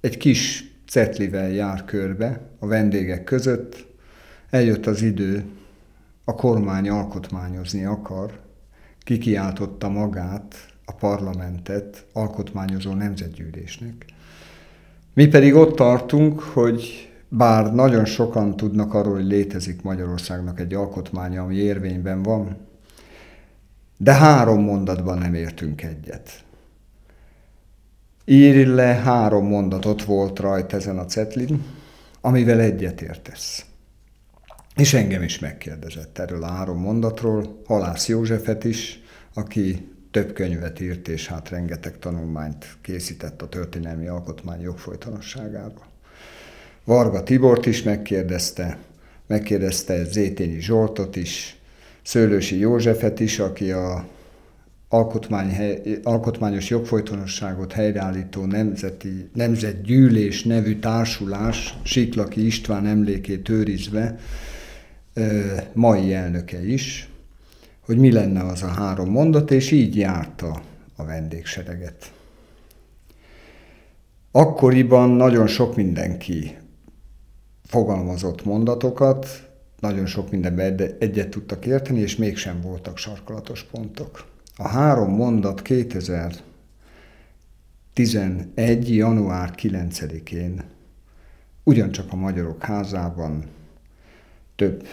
egy kis cetlivel jár körbe a vendégek között. Eljött az idő, a kormány alkotmányozni akar, kikiáltotta magát, a parlamentet alkotmányozó nemzetgyűlésnek. Mi pedig ott tartunk, hogy bár nagyon sokan tudnak arról, hogy létezik Magyarországnak egy alkotmánya, ami érvényben van, de három mondatban nem értünk egyet. Írj le három mondatot volt rajta ezen a cetlin, amivel egyet értesz. És engem is megkérdezett erről a három mondatról, Halász Józsefet is, aki több könyvet írt, és hát rengeteg tanulmányt készített a történelmi alkotmány jogfolytonosságáról. Varga Tibort is megkérdezte, megkérdezte Zétényi Zsoltot is, Szőlősi Józsefet is, aki a alkotmány, alkotmányos jogfolytonosságot helyreállító nemzeti, nemzetgyűlés nevű társulás Siklaki István emlékét őrizve mai elnöke is, hogy mi lenne az a három mondat, és így járta a vendégsereget. Akkoriban nagyon sok mindenki fogalmazott mondatokat, nagyon sok mindenben egyet tudtak érteni, és mégsem voltak sarkalatos pontok. A három mondat 2011. január 9-én ugyancsak a Magyarok Házában több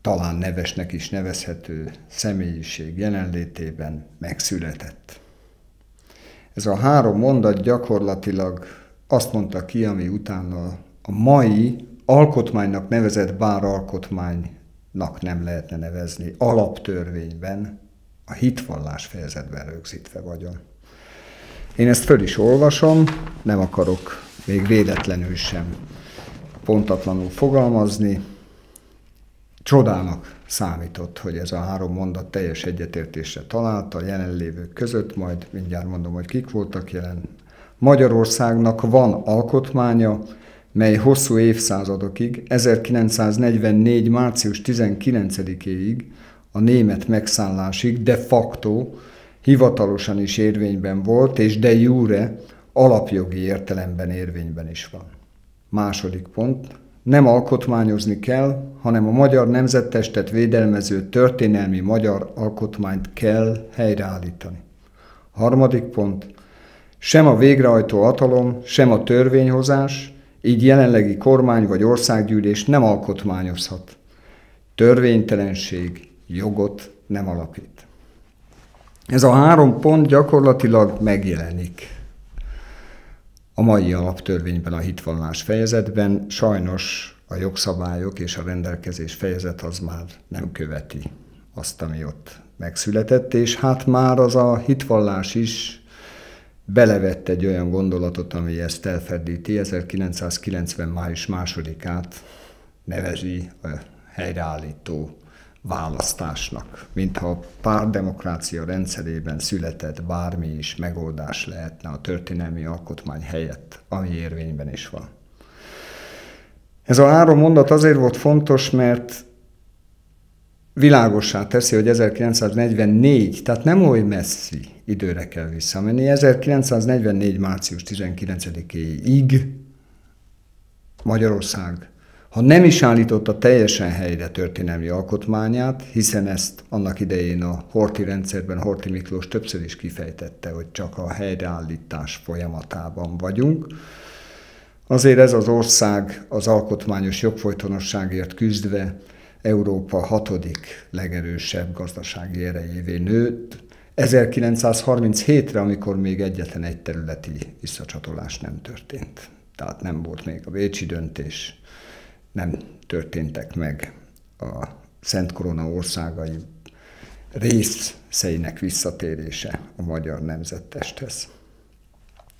talán nevesnek is nevezhető személyiség jelenlétében megszületett. Ez a három mondat gyakorlatilag azt mondta ki, ami utána a mai alkotmánynak nevezett bár alkotmánynak nem lehetne nevezni, alaptörvényben a hitvallás fejezetben rögzítve vagyon. Én ezt föl is olvasom, nem akarok még véletlenül sem pontatlanul fogalmazni. Csodának számított, hogy ez a három mondat teljes egyetértésre találta a jelenlévők között, majd mindjárt mondom, hogy kik voltak jelen. Magyarországnak van alkotmánya, mely hosszú évszázadokig, 1944. március 19-éig, a német megszállásig de facto hivatalosan is érvényben volt, és de jure alapjogi értelemben érvényben is van. Második pont. Nem alkotmányozni kell, hanem a magyar nemzettestet védelmező történelmi magyar alkotmányt kell helyreállítani. Harmadik pont. Sem a végrehajtó hatalom, sem a törvényhozás, így jelenlegi kormány vagy országgyűlés nem alkotmányozhat. Törvénytelenség jogot nem alapít. Ez a három pont gyakorlatilag megjelenik a mai alaptörvényben, a hitvallás fejezetben, sajnos a jogszabályok és a rendelkezés fejezet az már nem követi azt, ami ott megszületett, és hát már az a hitvallás is belevett egy olyan gondolatot, ami ezt elfedíti, 1990. május másodikát nevezi a helyreállító választásnak, mintha a párdemokrácia rendszerében született bármi is megoldás lehetne a történelmi alkotmány helyett, ami érvényben is van. Ez a három mondat azért volt fontos, mert világossá teszi, hogy 1944, tehát nem oly messzi időre kell visszamenni, 1944. március 19 éig Magyarország, ha nem is állította teljesen helyre történelmi alkotmányát, hiszen ezt annak idején a Horti rendszerben Horti Miklós többször is kifejtette, hogy csak a helyreállítás folyamatában vagyunk, azért ez az ország az alkotmányos jogfolytonosságért küzdve Európa hatodik legerősebb gazdasági erejévé nőtt, 1937-re, amikor még egyetlen egy területi visszacsatolás nem történt. Tehát nem volt még a Vécsi döntés, nem történtek meg a Szent Korona országai részeinek visszatérése a magyar nemzettesthez.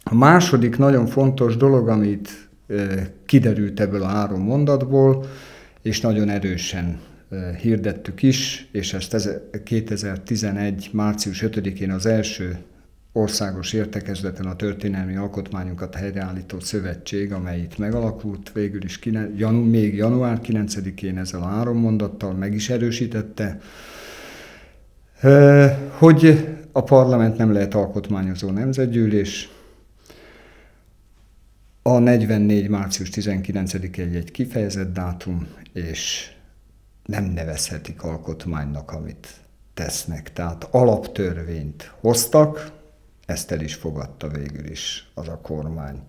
A második nagyon fontos dolog, amit eh, kiderült ebből a három mondatból, és nagyon erősen hirdettük is, és ezt 2011. március 5-én az első országos értekezleten a történelmi alkotmányunkat helyreállító szövetség, amely itt megalakult, végül is kine, janu, még január 9-én ezzel a három mondattal meg is erősítette, hogy a parlament nem lehet alkotmányozó nemzetgyűlés, a 44. március 19 egy, egy kifejezett dátum, és nem nevezhetik alkotmánynak, amit tesznek. Tehát alaptörvényt hoztak, ezt el is fogadta végül is az a kormány.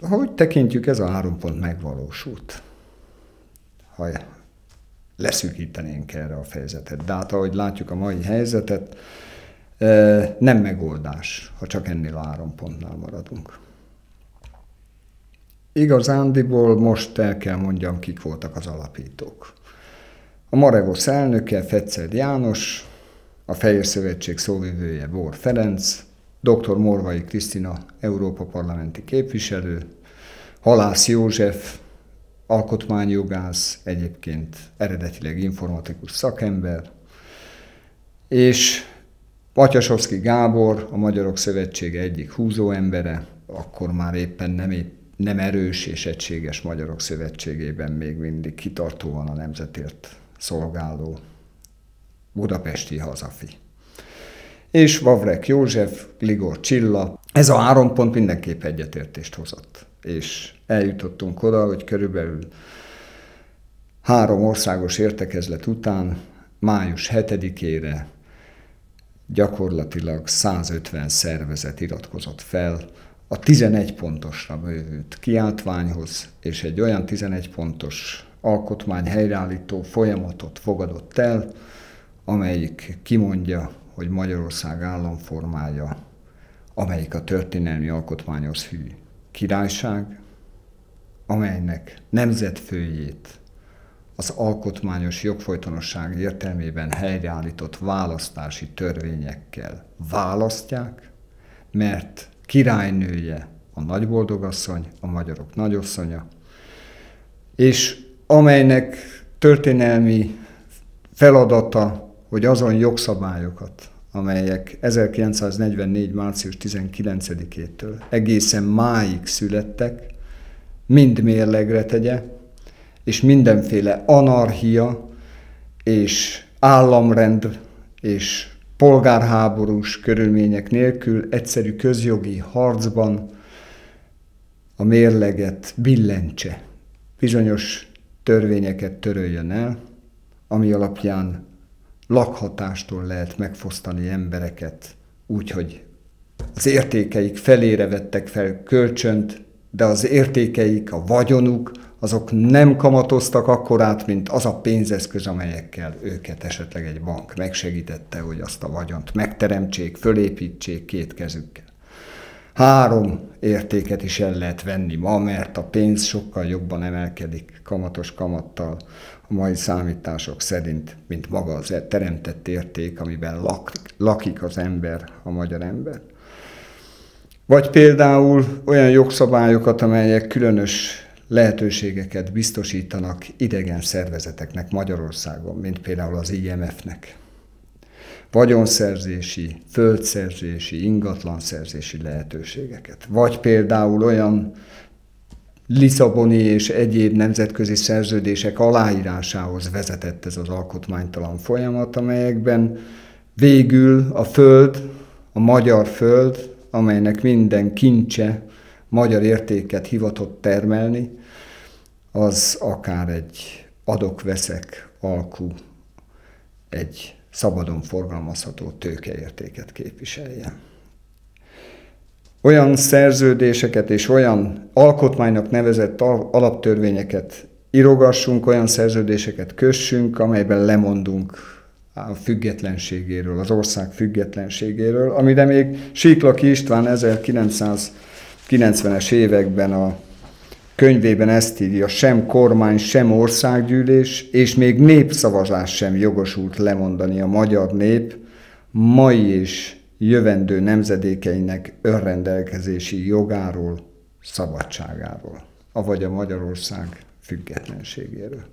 Hogy tekintjük, ez a három pont megvalósult. Ha leszűkítenénk erre a fejezetet. De hát ahogy látjuk a mai helyzetet, eh, nem megoldás, ha csak ennél a három pontnál maradunk. Igazándiból most el kell mondjam, kik voltak az alapítók. A Marevosz elnöke Fetszed János, a Fehér Szövetség szóvivője Bor Ferenc, dr. Morvai Krisztina Európa parlamenti képviselő, Halász József, alkotmányjogász, egyébként eredetileg informatikus szakember, és Matyasovszki Gábor, a Magyarok Szövetsége egyik húzóembere, akkor már éppen nem épp nem erős és egységes Magyarok Szövetségében még mindig kitartóan a nemzetért szolgáló budapesti hazafi. És Vavrek József, Ligor Csilla, ez a három pont mindenképp egyetértést hozott. És eljutottunk oda, hogy körülbelül három országos értekezlet után, május 7-ére gyakorlatilag 150 szervezet iratkozott fel a 11 pontosra bővült kiáltványhoz, és egy olyan 11 pontos alkotmány helyreállító folyamatot fogadott el, amelyik kimondja, hogy Magyarország államformája, amelyik a történelmi alkotmányhoz hű királyság, amelynek nemzetfőjét az alkotmányos jogfolytonosság értelmében helyreállított választási törvényekkel választják, mert királynője, a nagyboldogasszony, a magyarok nagyasszonya, és amelynek történelmi feladata, hogy azon jogszabályokat, amelyek 1944. március 19-től egészen máig születtek, mind mérlegre tegye, és mindenféle anarchia és államrend és polgárháborús körülmények nélkül egyszerű közjogi harcban a mérleget billentse, bizonyos törvényeket töröljön el, ami alapján lakhatástól lehet megfosztani embereket, úgyhogy az értékeik felére vettek fel kölcsönt, de az értékeik, a vagyonuk, azok nem kamatoztak akkorát, mint az a pénzeszköz, amelyekkel őket esetleg egy bank megsegítette, hogy azt a vagyont megteremtsék, fölépítsék két kezükkel. Három értéket is el lehet venni ma, mert a pénz sokkal jobban emelkedik kamatos kamattal a mai számítások szerint, mint maga az teremtett érték, amiben lak, lakik az ember, a magyar ember. Vagy például olyan jogszabályokat, amelyek különös lehetőségeket biztosítanak idegen szervezeteknek Magyarországon, mint például az IMF-nek. Vagyonszerzési, földszerzési, ingatlanszerzési lehetőségeket. Vagy például olyan Lisszaboni és egyéb nemzetközi szerződések aláírásához vezetett ez az alkotmánytalan folyamat, amelyekben végül a föld, a magyar föld, amelynek minden kincse magyar értéket hivatott termelni, az akár egy adok-veszek alkú, egy szabadon forgalmazható tőkeértéket képviseljen. Olyan szerződéseket és olyan alkotmánynak nevezett alaptörvényeket irogassunk, olyan szerződéseket kössünk, amelyben lemondunk a függetlenségéről, az ország függetlenségéről, amire még Síklaki István 1990-es években a könyvében ezt írja, sem kormány, sem országgyűlés, és még népszavazás sem jogosult lemondani a magyar nép mai és jövendő nemzedékeinek önrendelkezési jogáról, szabadságáról, avagy a Magyarország függetlenségéről.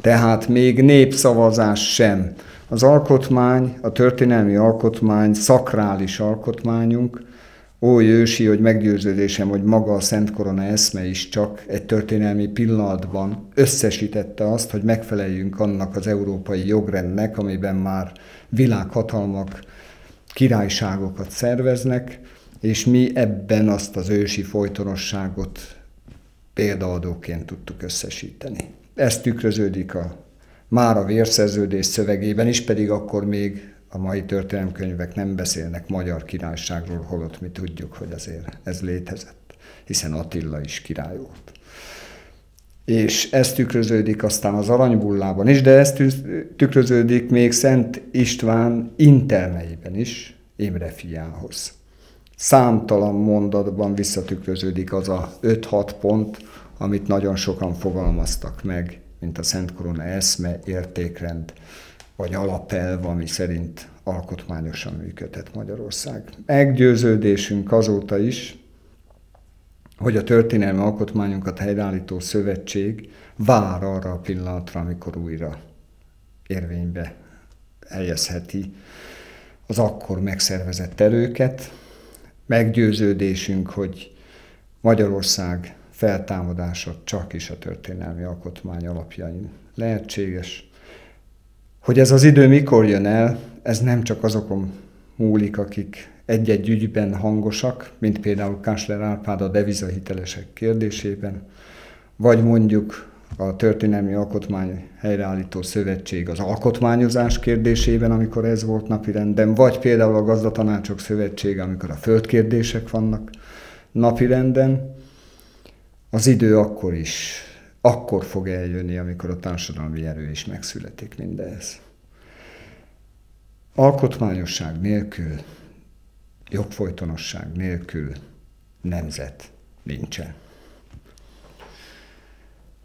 Tehát még népszavazás sem. Az alkotmány, a történelmi alkotmány, szakrális alkotmányunk Ó ősi, hogy meggyőződésem, hogy maga a Szent Korona eszme is csak egy történelmi pillanatban összesítette azt, hogy megfeleljünk annak az európai jogrendnek, amiben már világhatalmak királyságokat szerveznek, és mi ebben azt az ősi folytonosságot példaadóként tudtuk összesíteni. Ez tükröződik a már a vérszerződés szövegében is, pedig akkor még a mai történelemkönyvek nem beszélnek magyar királyságról, holott mi tudjuk, hogy azért ez létezett, hiszen Attila is király volt. És ez tükröződik aztán az aranybullában is, de ez tükröződik még Szent István interneiben is, Imre fiához. Számtalan mondatban visszatükröződik az a 5-6 pont, amit nagyon sokan fogalmaztak meg, mint a Szent Korona eszme, értékrend, vagy alapelv, ami szerint alkotmányosan működhet Magyarország. Meggyőződésünk azóta is, hogy a történelmi alkotmányunkat helyreállító szövetség vár arra a pillanatra, amikor újra érvénybe helyezheti az akkor megszervezett erőket. Meggyőződésünk, hogy Magyarország feltámadása csak is a történelmi alkotmány alapjain lehetséges, hogy ez az idő mikor jön el, ez nem csak azokon múlik, akik egy-egy ügyben hangosak, mint például Kásler Árpád a devizahitelesek kérdésében, vagy mondjuk a Történelmi Alkotmány Helyreállító Szövetség az alkotmányozás kérdésében, amikor ez volt napirenden, vagy például a Gazdatanácsok Szövetsége, amikor a földkérdések vannak napirenden, az idő akkor is akkor fog eljönni, amikor a társadalmi erő is megszületik mindez. Alkotmányosság nélkül, jogfolytonosság nélkül nemzet nincsen.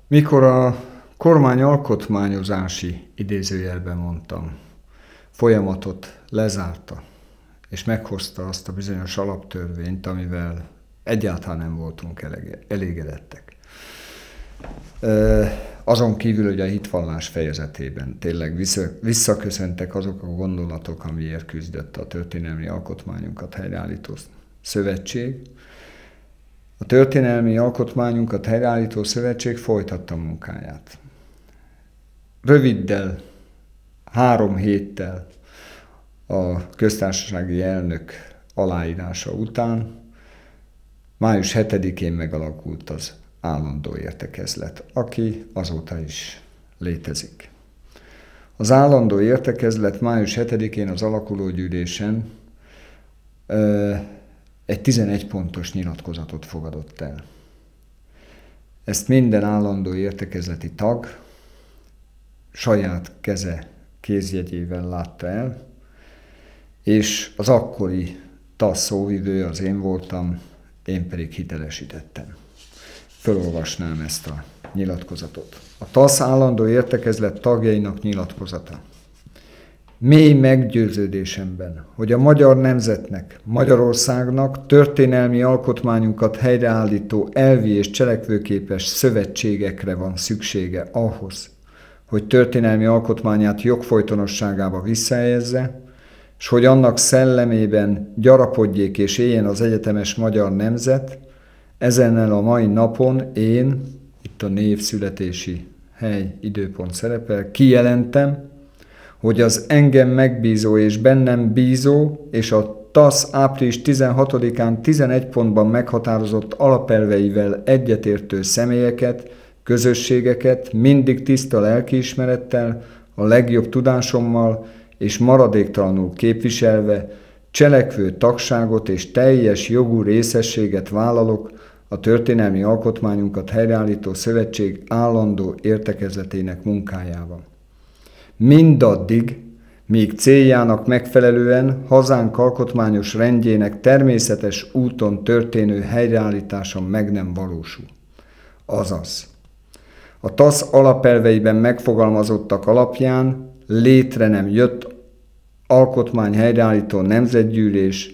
Mikor a kormány alkotmányozási idézőjelben mondtam, folyamatot lezárta, és meghozta azt a bizonyos alaptörvényt, amivel egyáltalán nem voltunk elégedettek azon kívül, hogy a hitvallás fejezetében tényleg visszaköszöntek azok a gondolatok, amiért küzdött a történelmi alkotmányunkat helyreállító szövetség. A történelmi alkotmányunkat helyreállító szövetség folytatta munkáját. Röviddel, három héttel a köztársasági elnök aláírása után, május 7-én megalakult az állandó értekezlet, aki azóta is létezik. Az állandó értekezlet május 7-én az alakulógyűlésen egy 11 pontos nyilatkozatot fogadott el. Ezt minden állandó értekezleti tag saját keze kézjegyével látta el, és az akkori TASZ szóvidő az én voltam, én pedig hitelesítettem felolvasnám ezt a nyilatkozatot. A TASZ állandó értekezlet tagjainak nyilatkozata. Mély meggyőződésemben, hogy a magyar nemzetnek, Magyarországnak történelmi alkotmányunkat helyreállító elvi és cselekvőképes szövetségekre van szüksége ahhoz, hogy történelmi alkotmányát jogfolytonosságába visszahelyezze, és hogy annak szellemében gyarapodjék és éljen az egyetemes magyar nemzet, Ezennel a mai napon én, itt a név születési hely, időpont szerepel, kijelentem, hogy az engem megbízó és bennem bízó és a TASZ április 16-án 11 pontban meghatározott alapelveivel egyetértő személyeket, közösségeket mindig tiszta lelkiismerettel, a legjobb tudásommal és maradéktalanul képviselve, cselekvő tagságot és teljes jogú részességet vállalok a történelmi alkotmányunkat helyreállító szövetség állandó értekezletének munkájával. Mindaddig, míg céljának megfelelően hazánk alkotmányos rendjének természetes úton történő helyreállítása meg nem valósul. Azaz, a TASZ alapelveiben megfogalmazottak alapján létre nem jött alkotmány helyreállító nemzetgyűlés,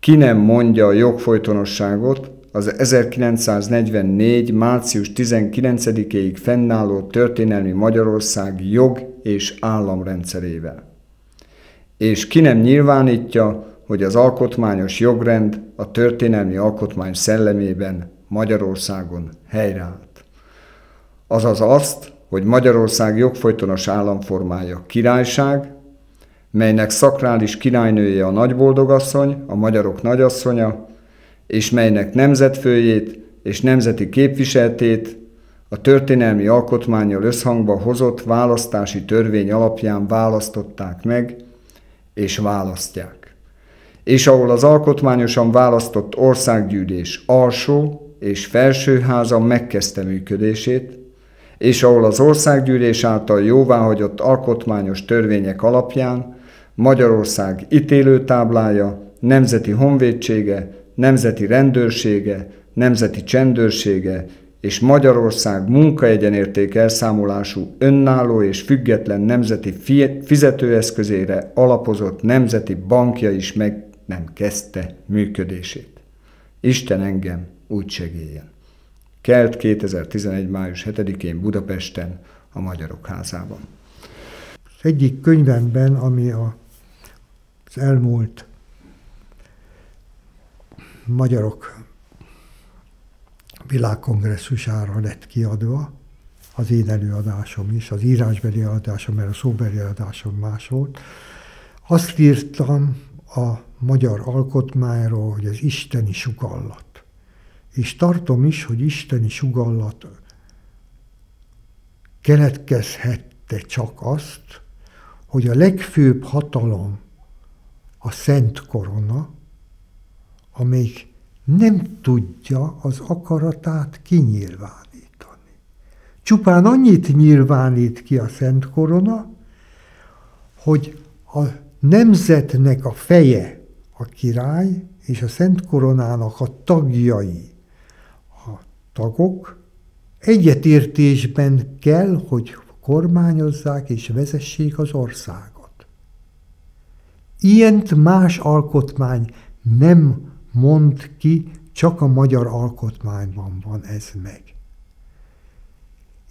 ki nem mondja a jogfolytonosságot, az 1944. március 19 éig fennálló történelmi Magyarország jog és államrendszerével. És ki nem nyilvánítja, hogy az alkotmányos jogrend a történelmi alkotmány szellemében Magyarországon helyreállt. Azaz azt, hogy Magyarország jogfolytonos államformája királyság, melynek szakrális királynője a nagyboldogasszony, a magyarok nagyasszonya, és melynek nemzetfőjét és nemzeti képviseltét a történelmi alkotmányjal összhangba hozott választási törvény alapján választották meg és választják. És ahol az alkotmányosan választott országgyűlés alsó és felsőháza megkezdte működését, és ahol az országgyűlés által jóváhagyott alkotmányos törvények alapján Magyarország ítélőtáblája, nemzeti honvédsége nemzeti rendőrsége, nemzeti csendőrsége és Magyarország munkaegyenérték elszámolású önálló és független nemzeti fizetőeszközére alapozott nemzeti bankja is meg nem kezdte működését. Isten engem úgy segéljen. Kelt 2011. május 7-én Budapesten, a Magyarok Házában. Az egyik könyvemben, ami a, az elmúlt magyarok világkongresszusára lett kiadva, az én előadásom is, az írásbeli előadásom, mert a szóbeli előadásom más volt. Azt írtam a magyar alkotmányról, hogy az isteni sugallat. És tartom is, hogy isteni sugallat keletkezhette csak azt, hogy a legfőbb hatalom a Szent Korona, amelyik nem tudja az akaratát kinyilvánítani. Csupán annyit nyilvánít ki a Szent Korona, hogy a nemzetnek a feje a király, és a Szent Koronának a tagjai, a tagok egyetértésben kell, hogy kormányozzák és vezessék az országot. Ilyent más alkotmány nem mond ki, csak a magyar alkotmányban van ez meg.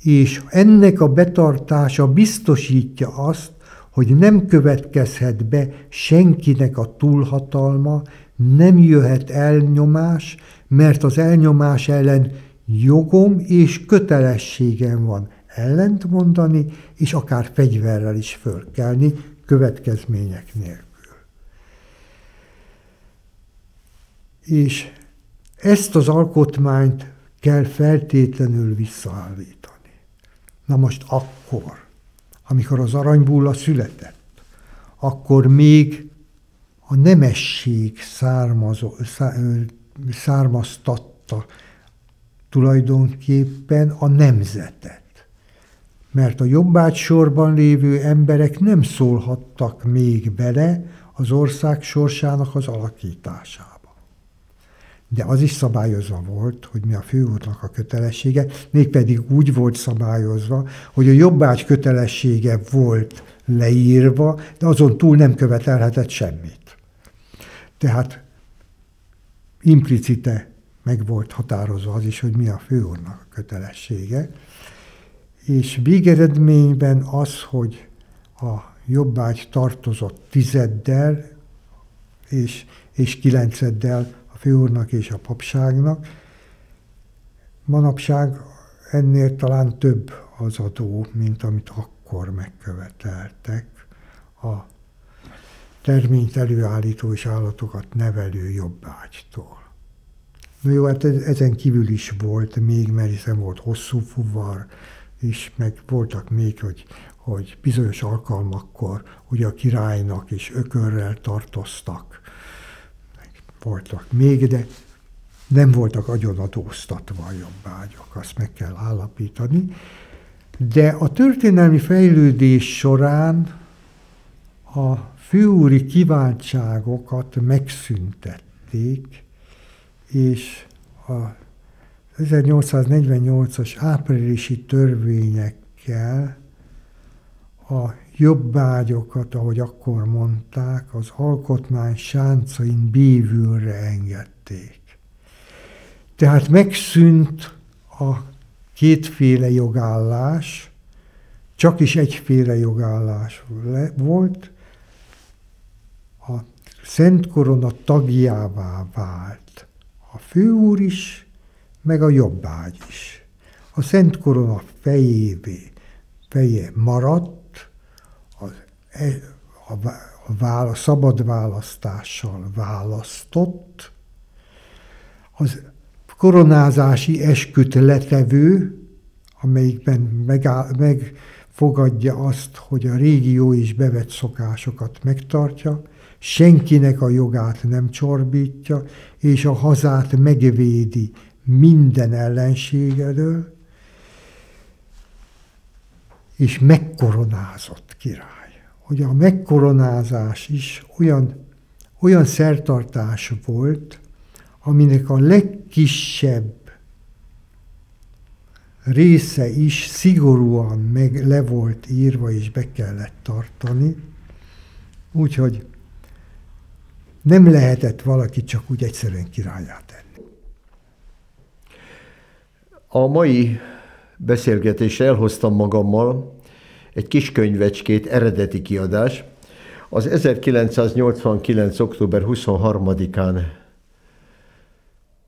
És ennek a betartása biztosítja azt, hogy nem következhet be senkinek a túlhatalma, nem jöhet elnyomás, mert az elnyomás ellen jogom és kötelességem van ellentmondani, és akár fegyverrel is fölkelni következmények nélkül. és ezt az alkotmányt kell feltétlenül visszaállítani. Na most akkor, amikor az aranybulla született, akkor még a nemesség származó, származtatta tulajdonképpen a nemzetet. Mert a jobbágy sorban lévő emberek nem szólhattak még bele az ország sorsának az alakításába de az is szabályozva volt, hogy mi a főútnak a kötelessége, mégpedig úgy volt szabályozva, hogy a jobbács kötelessége volt leírva, de azon túl nem követelhetett semmit. Tehát implicite meg volt határozva az is, hogy mi a főúrnak a kötelessége, és végeredményben az, hogy a jobbágy tartozott tizeddel és, és kilenceddel főúrnak és a papságnak. Manapság ennél talán több az adó, mint amit akkor megköveteltek a terményt előállító és állatokat nevelő jobbágytól. Na jó, hát ezen kívül is volt még, mert hiszen volt hosszú fuvar, és meg voltak még, hogy, hogy bizonyos alkalmakkor ugye a királynak is ökörrel tartoztak voltak még, de nem voltak agyonadóztatva a jobbágyak, azt meg kell állapítani. De a történelmi fejlődés során a főúri kiváltságokat megszüntették, és a 1848-as áprilisi törvényekkel a jobbágyokat, ahogy akkor mondták, az alkotmány sáncain bívülre engedték. Tehát megszűnt a kétféle jogállás, csak is egyféle jogállás volt, a Szent Korona tagjává vált a főúr is, meg a jobbágy is. A Szent Korona fejévé, feje maradt, a, vála, a szabad választással választott, az koronázási esküt letevő, amelyikben megáll, megfogadja azt, hogy a régió is bevett szokásokat megtartja, senkinek a jogát nem csorbítja, és a hazát megvédi minden ellenségedől, és megkoronázott király hogy a megkoronázás is olyan, olyan szertartás volt, aminek a legkisebb része is szigorúan meg le volt írva, és be kellett tartani. Úgyhogy nem lehetett valaki csak úgy egyszerűen királyát tenni. A mai beszélgetés elhoztam magammal, egy kis könyvecskét, eredeti kiadás, az 1989. október 23-án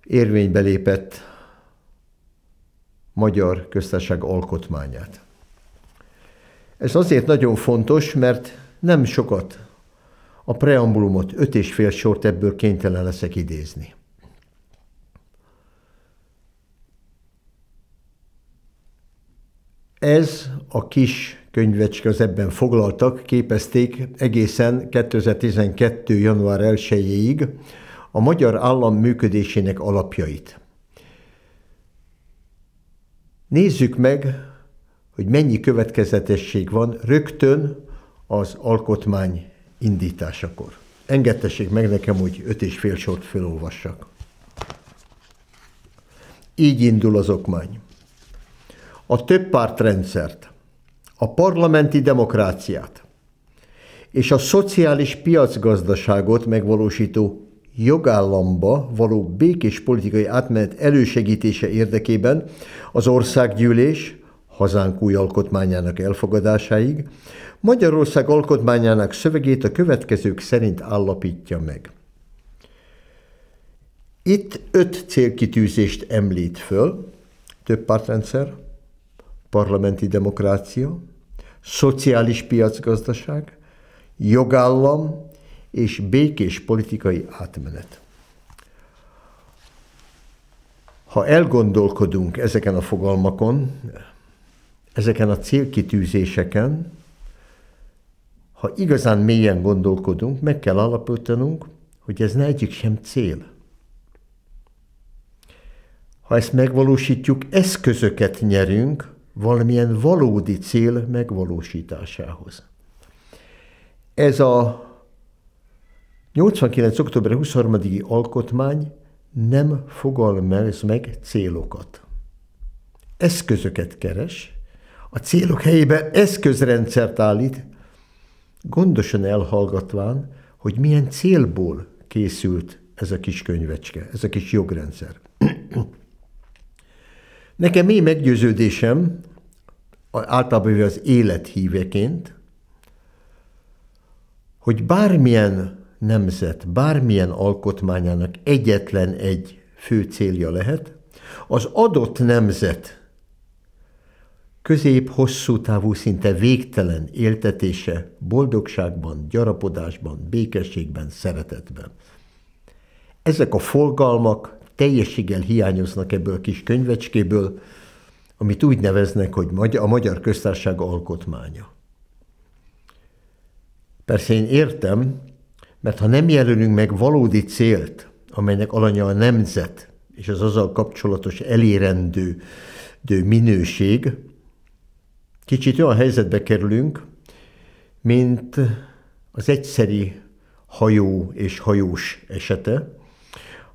érvénybe lépett Magyar Köztársaság alkotmányát. Ez azért nagyon fontos, mert nem sokat a preambulumot öt és fél sort ebből kénytelen leszek idézni. Ez a kis könyvecske az ebben foglaltak, képezték egészen 2012. január 1-ig a magyar állam működésének alapjait. Nézzük meg, hogy mennyi következetesség van rögtön az alkotmány indításakor. Engedtessék meg nekem, hogy öt és fél sort felolvassak. Így indul az okmány a többpártrendszert, a parlamenti demokráciát és a szociális piacgazdaságot megvalósító jogállamba való békés politikai átmenet elősegítése érdekében az országgyűlés hazánk új alkotmányának elfogadásáig Magyarország alkotmányának szövegét a következők szerint állapítja meg. Itt öt célkitűzést említ föl, több pártrendszer – parlamenti demokrácia, szociális piacgazdaság, jogállam és békés politikai átmenet. Ha elgondolkodunk ezeken a fogalmakon, ezeken a célkitűzéseken, ha igazán mélyen gondolkodunk, meg kell alapítanunk, hogy ez ne egyik sem cél. Ha ezt megvalósítjuk, eszközöket nyerünk, valamilyen valódi cél megvalósításához. Ez a 89. október 23-i alkotmány nem fogalmaz meg célokat. Eszközöket keres, a célok helyébe eszközrendszert állít, gondosan elhallgatván, hogy milyen célból készült ez a kis könyvecske, ez a kis jogrendszer. Nekem mély meggyőződésem, általában az élet híveként, hogy bármilyen nemzet, bármilyen alkotmányának egyetlen egy fő célja lehet, az adott nemzet közép-hosszú távú, szinte végtelen éltetése boldogságban, gyarapodásban, békességben, szeretetben. Ezek a forgalmak teljességgel hiányoznak ebből a kis könyvecskéből, amit úgy neveznek, hogy a Magyar Köztársaság alkotmánya. Persze én értem, mert ha nem jelölünk meg valódi célt, amelynek alanya a nemzet, és az azzal kapcsolatos elérendő dő minőség, kicsit olyan helyzetbe kerülünk, mint az egyszeri hajó és hajós esete,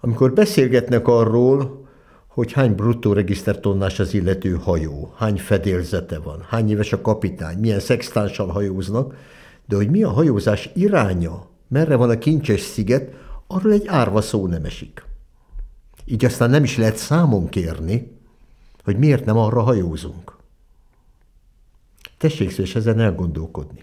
amikor beszélgetnek arról, hogy hány bruttó regisztertonnás az illető hajó, hány fedélzete van, hány éves a kapitány, milyen szextánssal hajóznak, de hogy mi a hajózás iránya, merre van a kincses sziget, arról egy árva szó nem esik. Így aztán nem is lehet számon kérni, hogy miért nem arra hajózunk. Tessék szíves ezen elgondolkodni.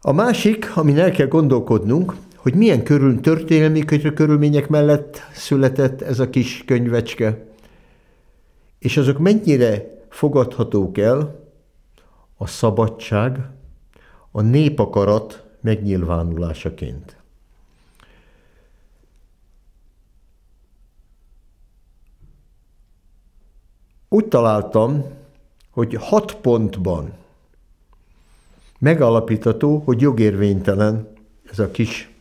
A másik, amin el kell gondolkodnunk, hogy milyen körül, történelmi körülmények mellett született ez a kis könyvecske, és azok mennyire fogadhatók el a szabadság, a népakarat megnyilvánulásaként. Úgy találtam, hogy hat pontban megalapítható, hogy jogérvénytelen ez a kis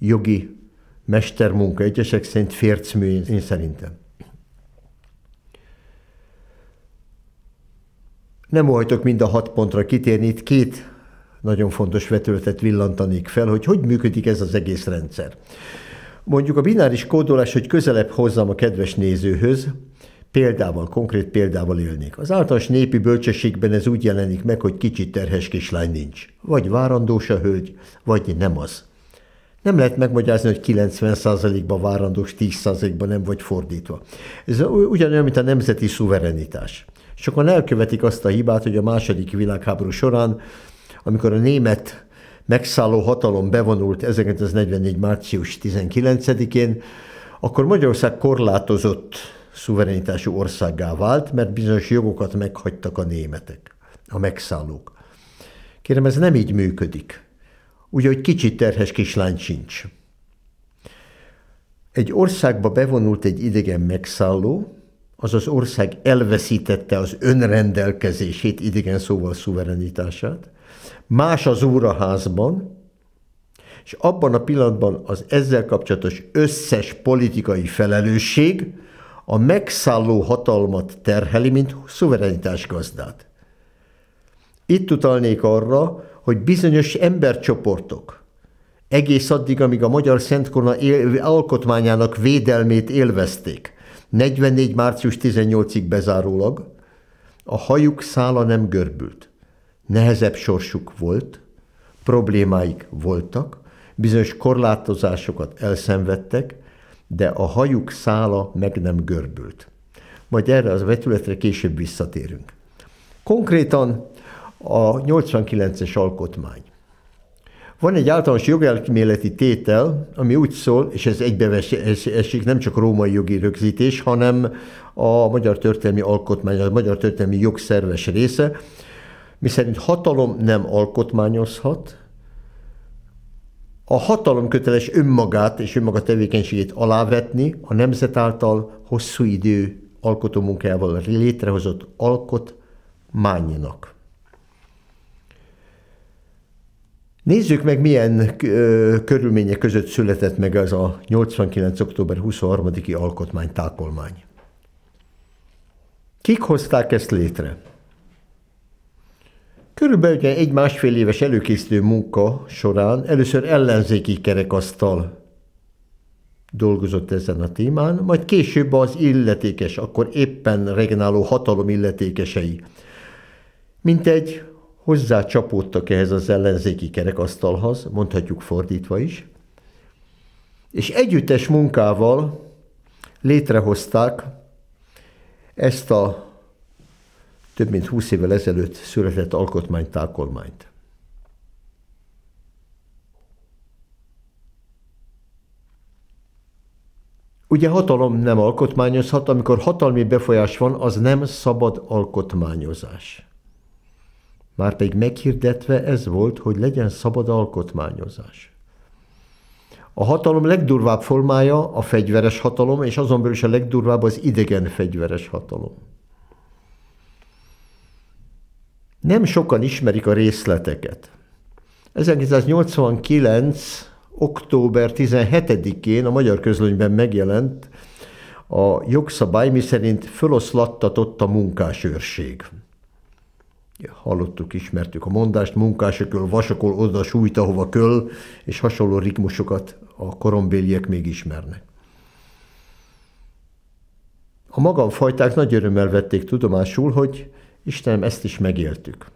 jogi mestermunka, egyesek szerint fércmű, én szerintem. Nem óhajtok mind a hat pontra kitérni, itt két nagyon fontos vetületet villantanék fel, hogy hogy működik ez az egész rendszer. Mondjuk a bináris kódolás, hogy közelebb hozzam a kedves nézőhöz, példával, konkrét példával élnék. Az általános népi bölcsességben ez úgy jelenik meg, hogy kicsit terhes kislány nincs. Vagy várandós a hölgy, vagy nem az. Nem lehet megmagyarázni, hogy 90 ban várandós, 10 ban nem vagy fordítva. Ez ugyanolyan, mint a nemzeti szuverenitás. Sokan elkövetik azt a hibát, hogy a második világháború során, amikor a német megszálló hatalom bevonult 1944. március 19-én, akkor Magyarország korlátozott szuverenitású országá vált, mert bizonyos jogokat meghagytak a németek, a megszállók. Kérem, ez nem így működik úgyhogy kicsit terhes kislány sincs. Egy országba bevonult egy idegen megszálló, az az ország elveszítette az önrendelkezését, idegen szóval szuverenitását, más az úraházban, és abban a pillanatban az ezzel kapcsolatos összes politikai felelősség a megszálló hatalmat terheli, mint szuverenitás gazdát. Itt utalnék arra, hogy bizonyos embercsoportok egész addig, amíg a Magyar Szentkona alkotmányának védelmét élvezték, 44. március 18-ig bezárólag, a hajuk szála nem görbült. Nehezebb sorsuk volt, problémáik voltak, bizonyos korlátozásokat elszenvedtek, de a hajuk szála meg nem görbült. Majd erre az vetületre később visszatérünk. Konkrétan a 89-es alkotmány. Van egy általános jogelméleti tétel, ami úgy szól, és ez egybeesik nem csak római jogi rögzítés, hanem a magyar történelmi alkotmány, a magyar történelmi jogszerves része, miszerint hatalom nem alkotmányozhat, a hatalom köteles önmagát és önmaga tevékenységét alávetni a nemzet által hosszú idő alkotómunkájával létrehozott alkotmánynak. Nézzük meg, milyen ö, körülmények között született meg ez a 89. október 23-i alkotmánytákolmány. Kik hozták ezt létre? Körülbelül egy másfél éves előkészítő munka során először ellenzéki kerekasztal dolgozott ezen a témán, majd később az illetékes, akkor éppen regnáló hatalom illetékesei. Mint egy hozzácsapódtak ehhez az ellenzéki kerekasztalhoz, mondhatjuk fordítva is, és együttes munkával létrehozták ezt a több mint 20 évvel ezelőtt született alkotmánytákolmányt. Ugye hatalom nem alkotmányozhat, amikor hatalmi befolyás van, az nem szabad alkotmányozás. Márpedig meghirdetve ez volt, hogy legyen szabad alkotmányozás. A hatalom legdurvább formája a fegyveres hatalom, és azon belül is a legdurvább az idegen fegyveres hatalom. Nem sokan ismerik a részleteket. 1989. október 17-én a magyar közlönyben megjelent a jogszabály, miszerint föloszlattatott a munkásőrség. Hallottuk, ismertük a mondást, munkásököl, vasakol, oda sújt, ahova köl, és hasonló ritmusokat a korombéliek még ismernek. A magamfajták nagy örömmel vették tudomásul, hogy Istenem, ezt is megéltük.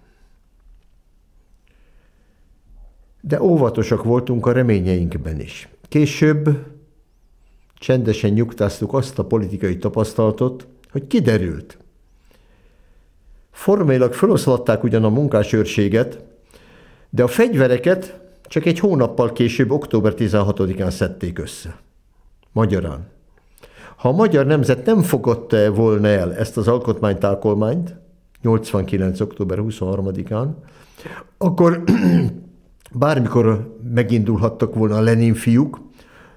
De óvatosak voltunk a reményeinkben is. Később csendesen nyugtáztuk azt a politikai tapasztalatot, hogy kiderült – Formailag feloszlatták ugyan a munkásőrséget, de a fegyvereket csak egy hónappal később, október 16-án szedték össze. Magyarán. Ha a magyar nemzet nem fogadta volna el ezt az alkotmánytákolmányt, 89. október 23-án, akkor bármikor megindulhattak volna a Lenin fiúk,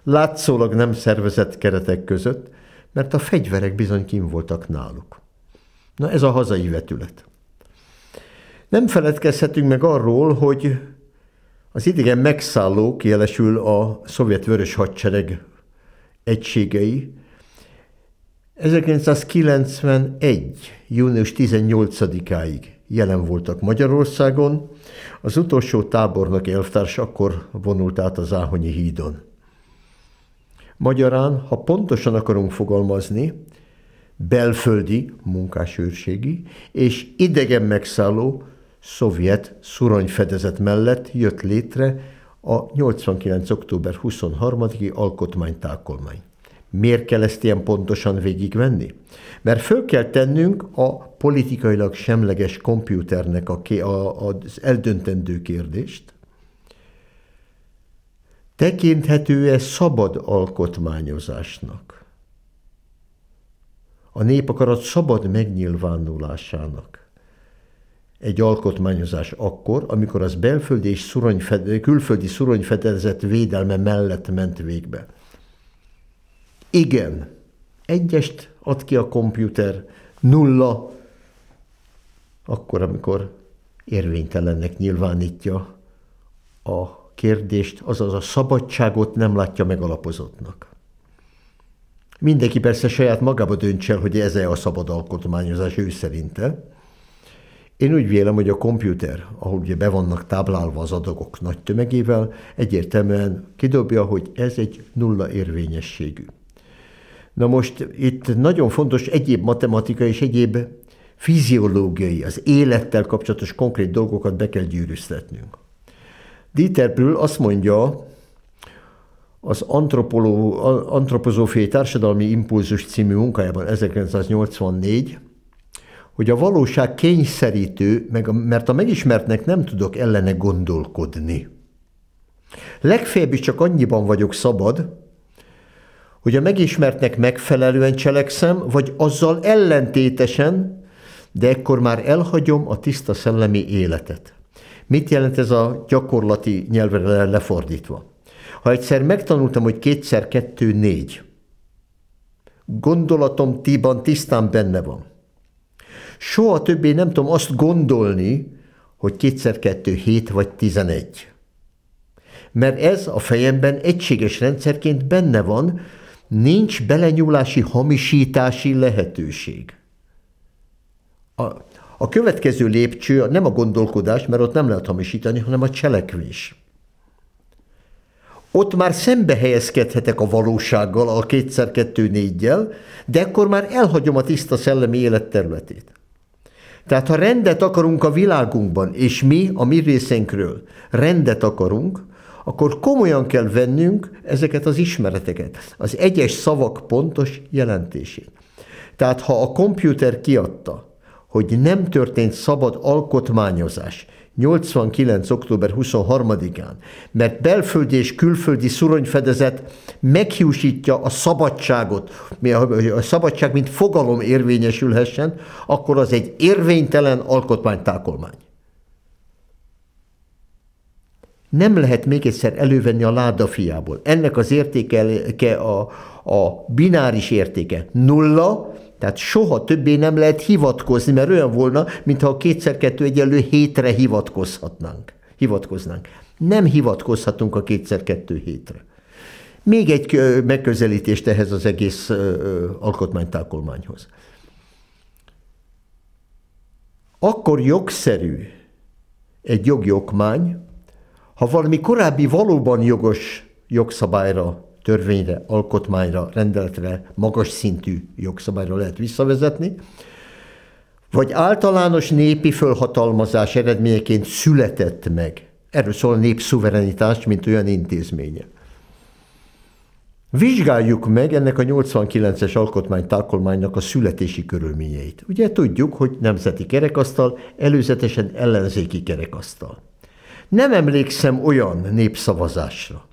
látszólag nem szervezett keretek között, mert a fegyverek bizony kim voltak náluk. Na ez a hazai vetület. Nem feledkezhetünk meg arról, hogy az idegen megszállók, jelesül a szovjet vörös hadsereg egységei, 1991. június 18-áig jelen voltak Magyarországon, az utolsó tábornok elvtárs akkor vonult át az Áhonyi hídon. Magyarán, ha pontosan akarunk fogalmazni, belföldi munkásőrségi és idegen megszálló szovjet szuronyfedezet mellett jött létre a 89. október 23-i alkotmánytákolmány. Miért kell ezt ilyen pontosan végigvenni? Mert föl kell tennünk a politikailag semleges kompjúternek a, a, az eldöntendő kérdést, tekinthető-e szabad alkotmányozásnak? a népakarat szabad megnyilvánulásának. Egy alkotmányozás akkor, amikor az belföldi és szuronyfed, külföldi szuronyfedezet védelme mellett ment végbe. Igen, egyest ad ki a komputer, nulla, akkor, amikor érvénytelennek nyilvánítja a kérdést, azaz a szabadságot nem látja megalapozottnak. Mindenki persze saját magába döntse, hogy ez -e a szabad alkotmányozás ő szerinte. Én úgy vélem, hogy a komputer, ahol ugye be vannak táblálva az adagok nagy tömegével, egyértelműen kidobja, hogy ez egy nulla érvényességű. Na most itt nagyon fontos egyéb matematika és egyéb fiziológiai, az élettel kapcsolatos konkrét dolgokat be kell gyűrűztetnünk. Dieter Brühl azt mondja, az Antropoló, Antropozófiai Társadalmi Impulzus című munkájában 1984, hogy a valóság kényszerítő, meg, mert a megismertnek nem tudok ellene gondolkodni. Legfeljebb is csak annyiban vagyok szabad, hogy a megismertnek megfelelően cselekszem, vagy azzal ellentétesen, de ekkor már elhagyom a tiszta szellemi életet. Mit jelent ez a gyakorlati nyelvre lefordítva? Ha egyszer megtanultam, hogy kétszer kettő négy, gondolatom tíban tisztán benne van. Soha többé nem tudom azt gondolni, hogy kétszer kettő hét vagy tizenegy. Mert ez a fejemben egységes rendszerként benne van, nincs belenyúlási, hamisítási lehetőség. A, a következő lépcső nem a gondolkodás, mert ott nem lehet hamisítani, hanem a cselekvés ott már szembe helyezkedhetek a valósággal, a kétszer kettő négyel, de akkor már elhagyom a tiszta szellemi életterületét. területét. Tehát ha rendet akarunk a világunkban, és mi a mi részénkről rendet akarunk, akkor komolyan kell vennünk ezeket az ismereteket, az egyes szavak pontos jelentését. Tehát ha a kompjúter kiadta, hogy nem történt szabad alkotmányozás, 89. október 23-án, mert belföldi és külföldi szuronyfedezet meghiúsítja a szabadságot, a szabadság mint fogalom érvényesülhessen, akkor az egy érvénytelen alkotmánytákolmány. Nem lehet még egyszer elővenni a láda fiából. Ennek az értéke a, a bináris értéke nulla tehát soha többé nem lehet hivatkozni, mert olyan volna, mintha a kétszer-kettő egyenlő hétre hivatkozhatnánk. hivatkoznánk. Nem hivatkozhatunk a kétszer-kettő hétre. Még egy megközelítést ehhez az egész alkotmánytákolmányhoz. Akkor jogszerű egy jogi okmány, ha valami korábbi valóban jogos jogszabályra törvényre, alkotmányra, rendeletre, magas szintű jogszabályra lehet visszavezetni, vagy általános népi fölhatalmazás eredményeként született meg. Erről szól a népszuverenitás, mint olyan intézménye. Vizsgáljuk meg ennek a 89-es alkotmánytákolmánynak a születési körülményeit. Ugye tudjuk, hogy nemzeti kerekasztal, előzetesen ellenzéki kerekasztal. Nem emlékszem olyan népszavazásra,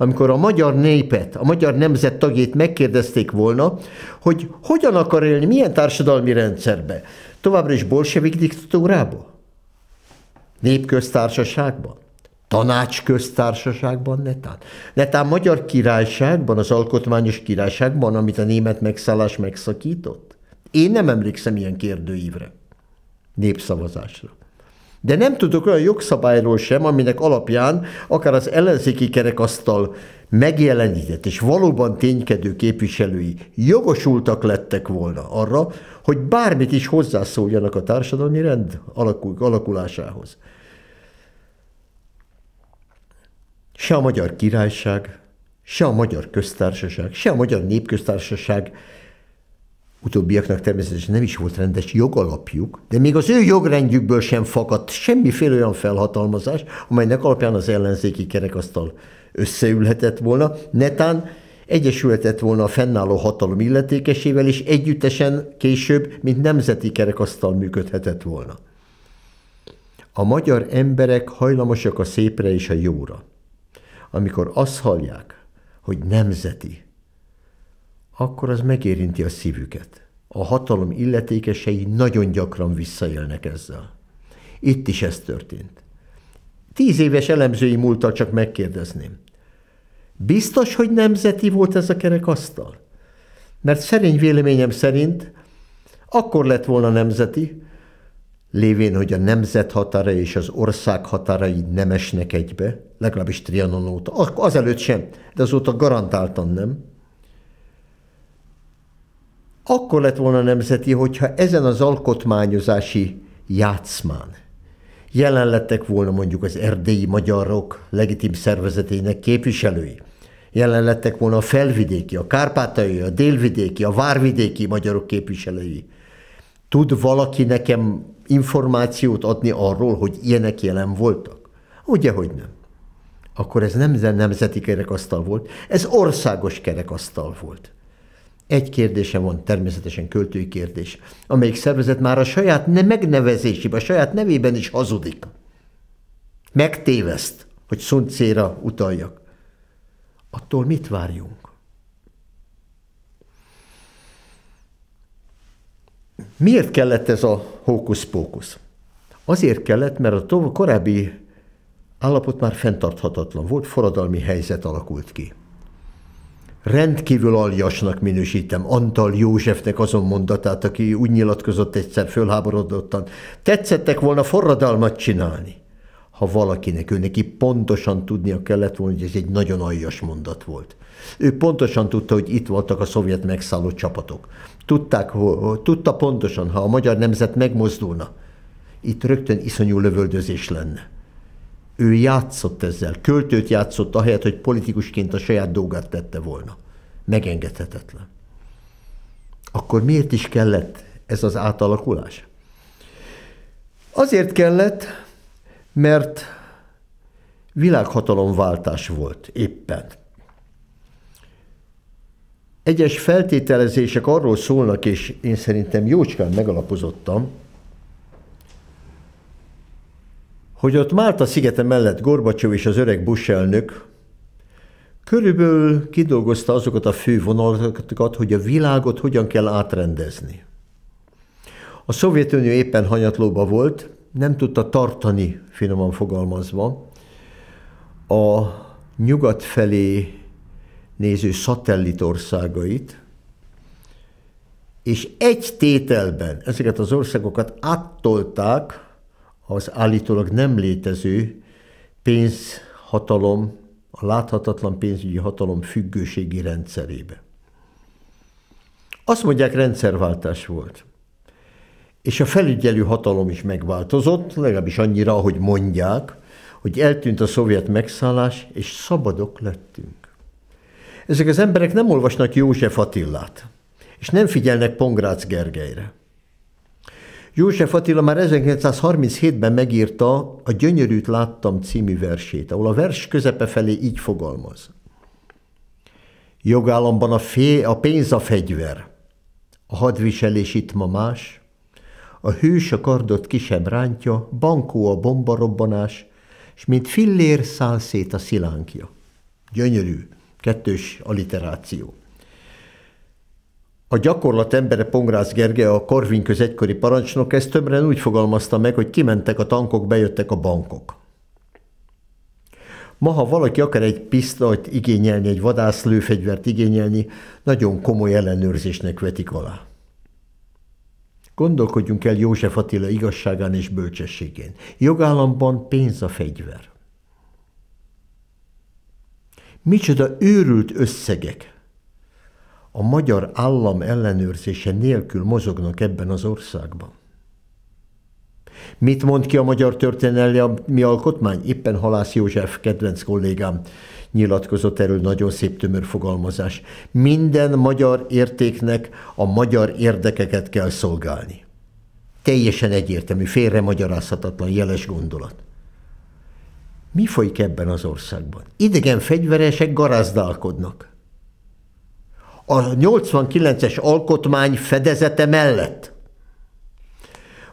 amikor a magyar népet, a magyar nemzet tagjait megkérdezték volna, hogy hogyan akar élni, milyen társadalmi rendszerbe? Továbbra is bolsevik diktatúrába? Népköztársaságban? tanácsköztársaságban netán. Netán magyar királyságban, az alkotmányos királyságban, amit a német megszállás megszakított? Én nem emlékszem ilyen kérdőívre, népszavazásra. De nem tudok olyan jogszabályról sem, aminek alapján akár az ellenzéki kerekasztal megjelenített és valóban ténykedő képviselői jogosultak lettek volna arra, hogy bármit is hozzászóljanak a társadalmi rend alakul, alakulásához. Se a Magyar Királyság, se a Magyar Köztársaság, se a Magyar Népköztársaság Utóbbiaknak természetesen nem is volt rendes jogalapjuk, de még az ő jogrendjükből sem fakadt semmiféle olyan felhatalmazás, amelynek alapján az ellenzéki kerekasztal összeülhetett volna, netán egyesülhetett volna a fennálló hatalom illetékesével, és együttesen később, mint nemzeti kerekasztal működhetett volna. A magyar emberek hajlamosak a szépre és a jóra. Amikor azt hallják, hogy nemzeti, akkor az megérinti a szívüket. A hatalom illetékesei nagyon gyakran visszaélnek ezzel. Itt is ez történt. Tíz éves elemzői múltal csak megkérdezném. Biztos, hogy nemzeti volt ez a kerekasztal? Mert szerény véleményem szerint akkor lett volna nemzeti, lévén, hogy a nemzet határa és az ország határai nem esnek egybe, legalábbis Trianon óta, azelőtt sem, de azóta garantáltan nem, akkor lett volna nemzeti, hogyha ezen az alkotmányozási játszmán jelen lettek volna mondjuk az erdélyi magyarok legitim szervezetének képviselői, jelen lettek volna a felvidéki, a kárpátai, a délvidéki, a várvidéki magyarok képviselői. Tud valaki nekem információt adni arról, hogy ilyenek jelen voltak? Ugye, hogy nem. Akkor ez nem nemzeti kerekasztal volt, ez országos kerekasztal volt. Egy kérdése van, természetesen költői kérdés, amelyik szervezet már a saját ne megnevezésében, a saját nevében is hazudik. Megtéveszt, hogy szuncéra utaljak. Attól mit várjunk? Miért kellett ez a hókusz-pókusz? Azért kellett, mert a korábbi állapot már fenntarthatatlan volt, forradalmi helyzet alakult ki rendkívül aljasnak minősítem Antal Józsefnek azon mondatát, aki úgy nyilatkozott egyszer fölháborodottan, tetszettek volna forradalmat csinálni. Ha valakinek, ő neki pontosan tudnia kellett volna, hogy ez egy nagyon aljas mondat volt. Ő pontosan tudta, hogy itt voltak a szovjet megszálló csapatok. Tudták, tudta pontosan, ha a magyar nemzet megmozdulna, itt rögtön iszonyú lövöldözés lenne. Ő játszott ezzel, költőt játszott, ahelyett, hogy politikusként a saját dolgát tette volna. Megengedhetetlen. Akkor miért is kellett ez az átalakulás? Azért kellett, mert világhatalomváltás volt éppen. Egyes feltételezések arról szólnak, és én szerintem jócskán megalapozottam, hogy ott Málta szigete mellett Gorbacsov és az öreg Bush elnök körülbelül kidolgozta azokat a fő vonalakat, hogy a világot hogyan kell átrendezni. A Szovjetunió éppen hanyatlóba volt, nem tudta tartani, finoman fogalmazva, a nyugat felé néző szatellit országait, és egy tételben ezeket az országokat áttolták az állítólag nem létező pénzhatalom, a láthatatlan pénzügyi hatalom függőségi rendszerébe. Azt mondják, rendszerváltás volt. És a felügyelő hatalom is megváltozott, legalábbis annyira, ahogy mondják, hogy eltűnt a szovjet megszállás, és szabadok lettünk. Ezek az emberek nem olvasnak József Attillát, és nem figyelnek Pongrácz Gergelyre. József Attila már 1937-ben megírta a Gyönyörűt láttam című versét, ahol a vers közepe felé így fogalmaz. Jogállamban a, fé, a pénz a fegyver, a hadviselés itt ma más, a hős a kardot ki sem rántja, bankó a bombarobbanás, és mint fillér száll szét a szilánkja. Gyönyörű, kettős alliteráció. A gyakorlat embere Pongrász Gerge, a Korvin egykori parancsnok ezt többen úgy fogalmazta meg, hogy kimentek a tankok, bejöttek a bankok. Ma, ha valaki akar egy pisztolyt igényelni, egy vadászlőfegyvert igényelni, nagyon komoly ellenőrzésnek vetik alá. Gondolkodjunk el József Attila igazságán és bölcsességén. Jogállamban pénz a fegyver. Micsoda őrült összegek a magyar állam ellenőrzése nélkül mozognak ebben az országban. Mit mond ki a magyar történelmi alkotmány? Éppen Halász József, kedvenc kollégám, nyilatkozott erről nagyon szép tömör fogalmazás. Minden magyar értéknek a magyar érdekeket kell szolgálni. Teljesen egyértelmű, félre magyarázhatatlan jeles gondolat. Mi folyik ebben az országban? Idegen fegyveresek garázdálkodnak a 89-es alkotmány fedezete mellett.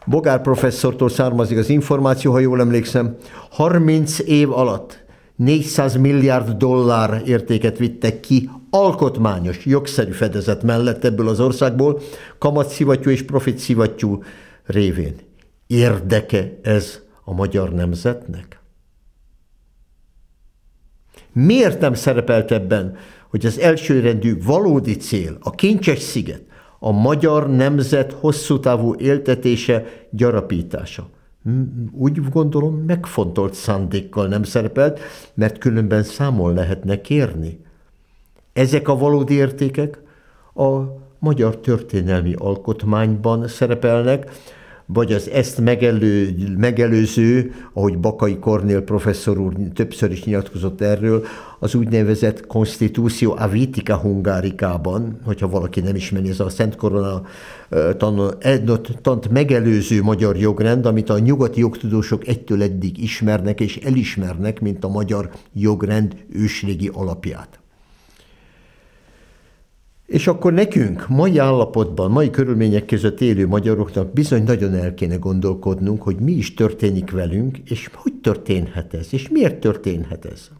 Bogár professzortól származik az információ, ha jól emlékszem, 30 év alatt 400 milliárd dollár értéket vittek ki alkotmányos, jogszerű fedezet mellett ebből az országból, kamatszivattyú és profitszivattyú révén. Érdeke ez a magyar nemzetnek? Miért nem szerepelt ebben hogy az elsőrendű valódi cél, a kincses sziget, a magyar nemzet hosszú távú éltetése, gyarapítása. Úgy gondolom megfontolt szándékkal nem szerepelt, mert különben számol lehetne kérni. Ezek a valódi értékek a magyar történelmi alkotmányban szerepelnek, vagy az ezt megelő, megelőző, ahogy Bakai Kornél professzor úr többször is nyilatkozott erről, az úgynevezett Constitutio Avitica Hungarikában, hogyha valaki nem ismeri, ez a Szent Korona tan, e, tant megelőző magyar jogrend, amit a nyugati jogtudósok egytől eddig ismernek és elismernek, mint a magyar jogrend ősrégi alapját. És akkor nekünk, mai állapotban, mai körülmények között élő magyaroknak bizony nagyon el kéne gondolkodnunk, hogy mi is történik velünk, és hogy történhet ez, és miért történhet ez.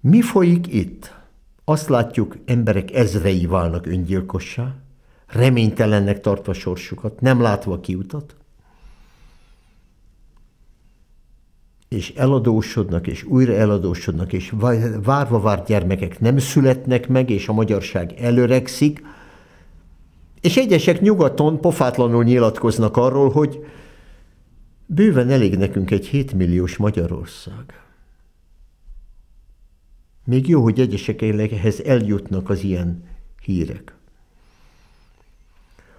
Mi folyik itt? Azt látjuk, emberek ezrei válnak öngyilkossá, reménytelennek tartva sorsukat, nem látva kiutat. és eladósodnak, és újra eladósodnak, és várva várt gyermekek nem születnek meg, és a magyarság előregszik, és egyesek nyugaton pofátlanul nyilatkoznak arról, hogy bőven elég nekünk egy 7 milliós Magyarország. Még jó, hogy egyesek ehhez eljutnak az ilyen hírek.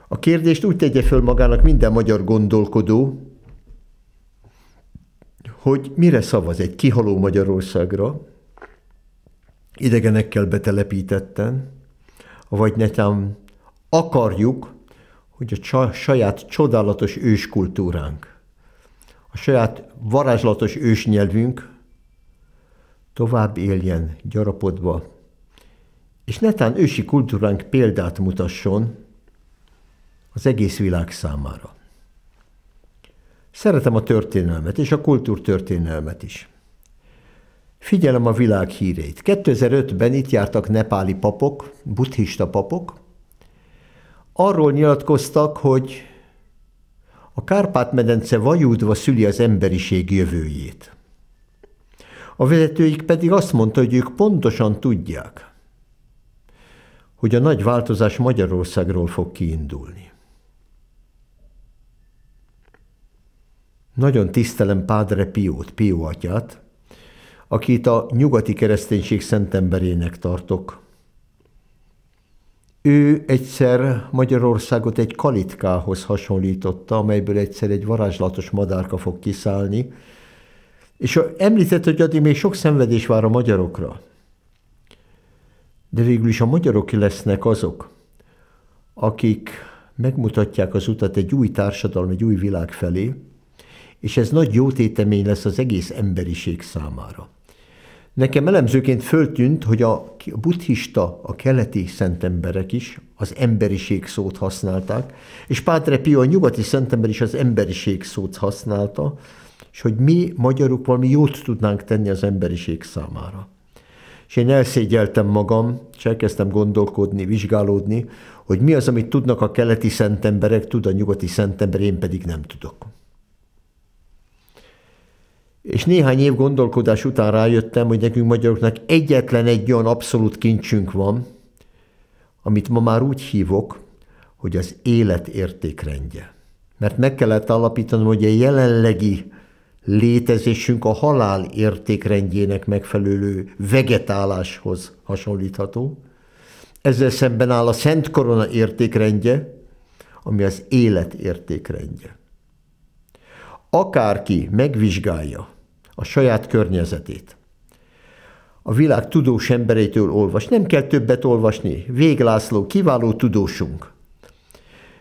A kérdést úgy tegye föl magának minden magyar gondolkodó, hogy mire szavaz egy kihaló Magyarországra, idegenekkel betelepítetten, vagy netán akarjuk, hogy a saját csodálatos őskultúránk, a saját varázslatos ősnyelvünk tovább éljen gyarapodva, és netán ősi kultúránk példát mutasson az egész világ számára. Szeretem a történelmet és a kultúrtörténelmet is. Figyelem a világ híreit. 2005-ben itt jártak nepáli papok, buddhista papok. Arról nyilatkoztak, hogy a Kárpát-medence vajúdva szüli az emberiség jövőjét. A vezetőik pedig azt mondta, hogy ők pontosan tudják, hogy a nagy változás Magyarországról fog kiindulni. Nagyon tisztelem Pádre Piót, Pió atyát, akit a nyugati kereszténység szentemberének tartok. Ő egyszer Magyarországot egy kalitkához hasonlította, amelyből egyszer egy varázslatos madárka fog kiszállni, és említett, hogy addig még sok szenvedés vár a magyarokra. De végül is a magyarok lesznek azok, akik megmutatják az utat egy új társadalom, egy új világ felé, és ez nagy jótétemény lesz az egész emberiség számára. Nekem elemzőként föltűnt, hogy a buddhista, a keleti szentemberek is az emberiség szót használták, és Pátre Pio, a nyugati szentember is az emberiség szót használta, és hogy mi magyarok valami jót tudnánk tenni az emberiség számára. És én elszégyeltem magam, és elkezdtem gondolkodni, vizsgálódni, hogy mi az, amit tudnak a keleti szentemberek, tud a nyugati szentember, én pedig nem tudok és néhány év gondolkodás után rájöttem, hogy nekünk magyaroknak egyetlen egy olyan abszolút kincsünk van, amit ma már úgy hívok, hogy az élet értékrendje. Mert meg kellett alapítanom, hogy a jelenlegi létezésünk a halál értékrendjének megfelelő vegetáláshoz hasonlítható. Ezzel szemben áll a Szent Korona értékrendje, ami az élet értékrendje. Akárki megvizsgálja a saját környezetét. A világ tudós embereitől olvas. Nem kell többet olvasni. Véglászló, kiváló tudósunk.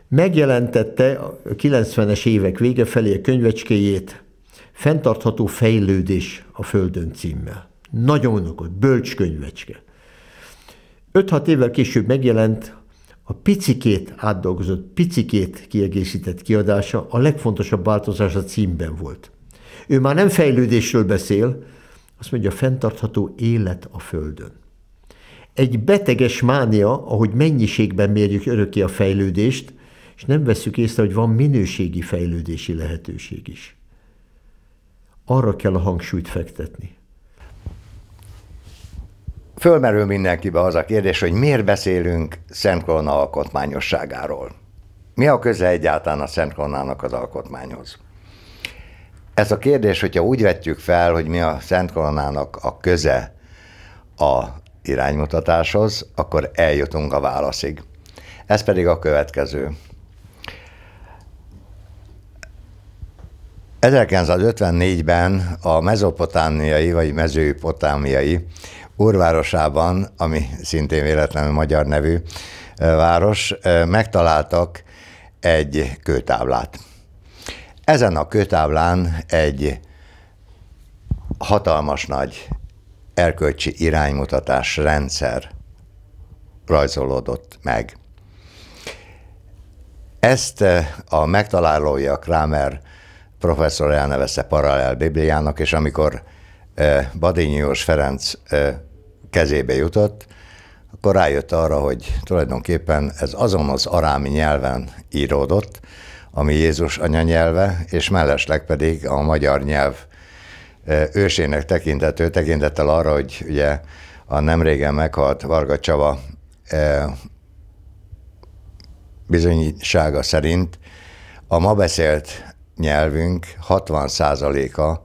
Megjelentette a 90-es évek vége felé a könyvecskéjét Fentartható fejlődés a Földön címmel. Nagyon okos, bölcs könyvecske. 5-6 évvel később megjelent a picikét átdolgozott, picikét kiegészített kiadása a legfontosabb változás a címben volt. Ő már nem fejlődésről beszél, azt mondja, fenntartható élet a Földön. Egy beteges mánia, ahogy mennyiségben mérjük örökké a fejlődést, és nem veszük észre, hogy van minőségi fejlődési lehetőség is. Arra kell a hangsúlyt fektetni. Fölmerül mindenkibe az a kérdés, hogy miért beszélünk Szent Korona alkotmányosságáról. Mi a köze egyáltalán a Szent Koronának az alkotmányhoz? Ez a kérdés, hogyha úgy vetjük fel, hogy mi a Szent Koronának a köze a iránymutatáshoz, akkor eljutunk a válaszig. Ez pedig a következő. 1954-ben a mezopotámiai vagy mezőpotámiai úrvárosában, ami szintén véletlenül magyar nevű város, megtaláltak egy kőtáblát. Ezen a kötáblán egy hatalmas nagy erkölcsi iránymutatás rendszer rajzolódott meg. Ezt eh, a megtalálója Kramer professzor elnevezte paralel Bibliának, és amikor eh, Jós Ferenc eh, kezébe jutott, akkor rájött arra, hogy tulajdonképpen ez azon az arámi nyelven íródott, ami Jézus anyanyelve, és mellesleg pedig a magyar nyelv ősének tekintető, tekintettel arra, hogy ugye a nemrégen meghalt Varga Csava bizonysága szerint a ma beszélt nyelvünk 60%-a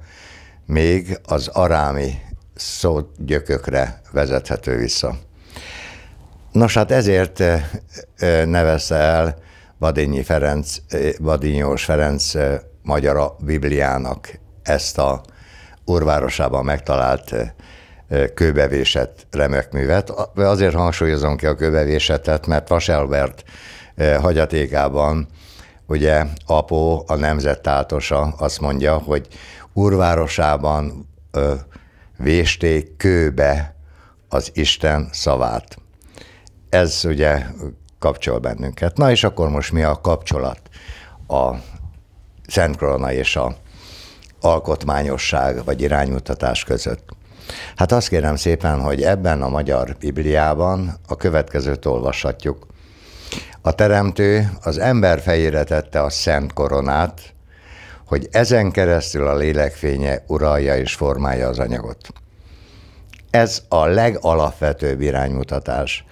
még az arámi szógyökökre vezethető vissza. Nos, hát ezért nevezte el Vadinyi Ferenc, eh, Vadinyós Ferenc eh, magyar a Bibliának ezt a urvárosában megtalált eh, kőbevésett remek művet. Azért hangsúlyozom ki a kőbevésetet, mert Vaselbert hagyatékában ugye Apó, a nemzettáltosa azt mondja, hogy urvárosában vésték kőbe az Isten szavát. Ez ugye kapcsol bennünket. Na és akkor most mi a kapcsolat a Szent Korona és a alkotmányosság vagy iránymutatás között? Hát azt kérem szépen, hogy ebben a magyar Bibliában a következőt olvashatjuk. A teremtő az ember fejére tette a szent koronát, hogy ezen keresztül a lélekfénye uralja és formálja az anyagot. Ez a legalapvetőbb iránymutatás.